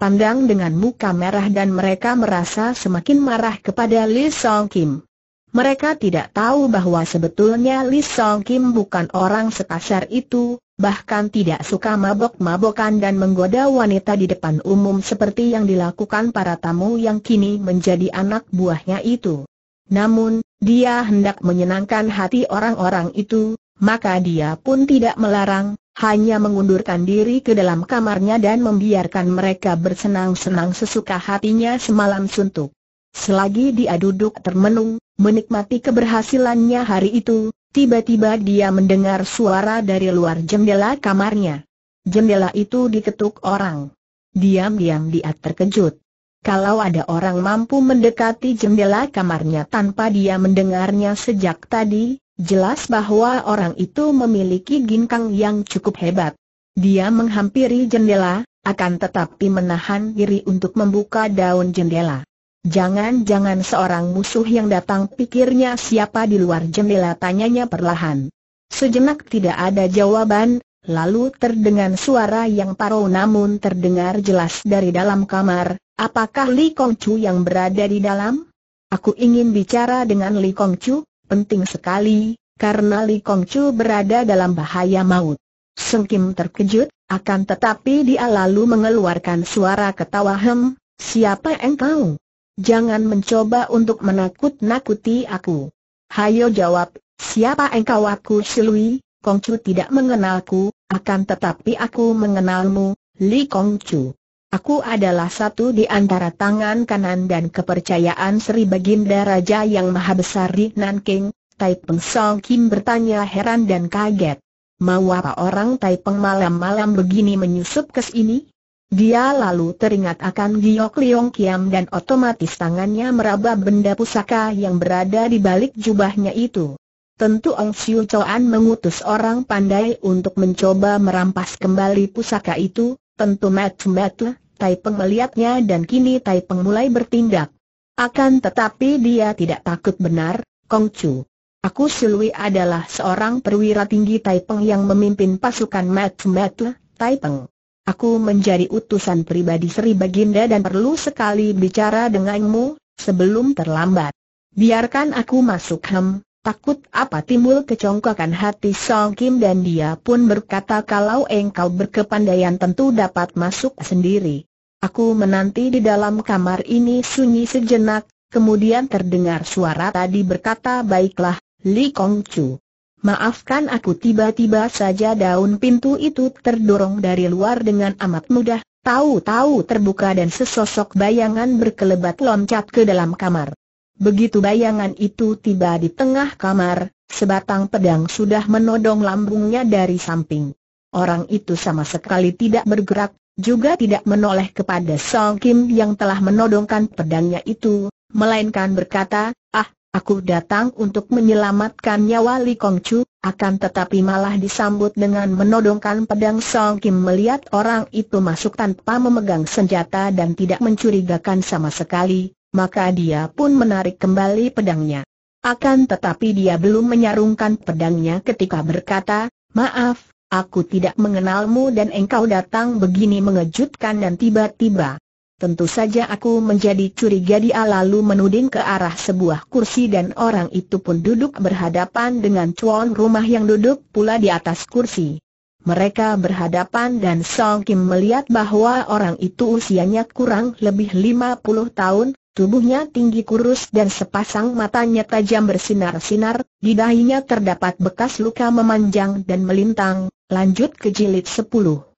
pandang dengan muka merah dan mereka merasa semakin marah kepada Lee Song Kim. Mereka tidak tahu bahwa sebetulnya Lee Song Kim bukan orang sekasar itu, bahkan tidak suka mabok-mabokan dan menggoda wanita di depan umum seperti yang dilakukan para tamu yang kini menjadi anak buahnya itu. Namun, dia hendak menyenangkan hati orang-orang itu, maka dia pun tidak melarang, hanya mengundurkan diri ke dalam kamarnya dan membiarkan mereka bersenang-senang sesuka hatinya semalam suntuk. Selagi dia duduk termenung, menikmati keberhasilannya hari itu, tiba-tiba dia mendengar suara dari luar jendela kamarnya. Jendela itu diketuk orang. Diam-diam dia terkejut. Kalau ada orang mampu mendekati jendela kamarnya tanpa dia mendengarnya sejak tadi, Jelas bahwa orang itu memiliki ginkang yang cukup hebat. Dia menghampiri jendela, akan tetapi menahan diri untuk membuka daun jendela. Jangan-jangan seorang musuh yang datang pikirnya siapa di luar jendela tanyanya perlahan. Sejenak tidak ada jawaban, lalu terdengar suara yang parau namun terdengar jelas dari dalam kamar, apakah Li Kongcu yang berada di dalam? Aku ingin bicara dengan Li Kongcu, penting sekali, karena Li Kong Chu berada dalam bahaya maut. Seng Kim terkejut, akan tetapi dia lalu mengeluarkan suara ketawa hem, siapa engkau? Jangan mencoba untuk menakut-nakuti aku. Hayo jawab, siapa engkau aku Silui, Kongcu tidak mengenalku, akan tetapi aku mengenalmu, Li Kongcu. Aku adalah satu di antara tangan kanan dan kepercayaan Sri Baginda Raja yang Maha Besar di Nanking, Tai Peng Song Kim bertanya heran dan kaget. Mau apa orang Tai Peng malam-malam begini menyusup ke sini? Dia lalu teringat akan Giok Liong Kiam dan otomatis tangannya meraba benda pusaka yang berada di balik jubahnya itu. Tentu Ong Siu Choan mengutus orang pandai untuk mencoba merampas kembali pusaka itu, Tentu Matthew Mat Tai Peng melihatnya dan kini Tai Peng mulai bertindak. Akan tetapi dia tidak takut benar, Kong Chu. Aku Silwi adalah seorang perwira tinggi Tai Peng yang memimpin pasukan Matthew Mat Tai Peng. Aku menjadi utusan pribadi Sri Baginda dan perlu sekali bicara denganmu, sebelum terlambat. Biarkan aku masuk hem, Takut apa timbul kecongkakan hati Song Kim dan dia pun berkata kalau engkau berkepandaian tentu dapat masuk sendiri. Aku menanti di dalam kamar ini sunyi sejenak, kemudian terdengar suara tadi berkata baiklah, Li Kong Chu. Maafkan aku tiba-tiba saja daun pintu itu terdorong dari luar dengan amat mudah, tahu-tahu terbuka dan sesosok bayangan berkelebat loncat ke dalam kamar. Begitu bayangan itu tiba di tengah kamar, sebatang pedang sudah menodong lambungnya dari samping. Orang itu sama sekali tidak bergerak, juga tidak menoleh kepada Song Kim yang telah menodongkan pedangnya itu, melainkan berkata, ah, aku datang untuk menyelamatkan nyawa Li Kong Chu, akan tetapi malah disambut dengan menodongkan pedang Song Kim melihat orang itu masuk tanpa memegang senjata dan tidak mencurigakan sama sekali, maka dia pun menarik kembali pedangnya. Akan tetapi dia belum menyarungkan pedangnya ketika berkata, maaf, aku tidak mengenalmu dan engkau datang begini mengejutkan dan tiba-tiba. Tentu saja aku menjadi curiga dia lalu menuding ke arah sebuah kursi dan orang itu pun duduk berhadapan dengan cuan rumah yang duduk pula di atas kursi. Mereka berhadapan dan Song Kim melihat bahwa orang itu usianya kurang lebih 50 tahun, Tubuhnya tinggi kurus dan sepasang matanya tajam bersinar-sinar, di dahinya terdapat bekas luka memanjang dan melintang, lanjut ke jilid sepuluh.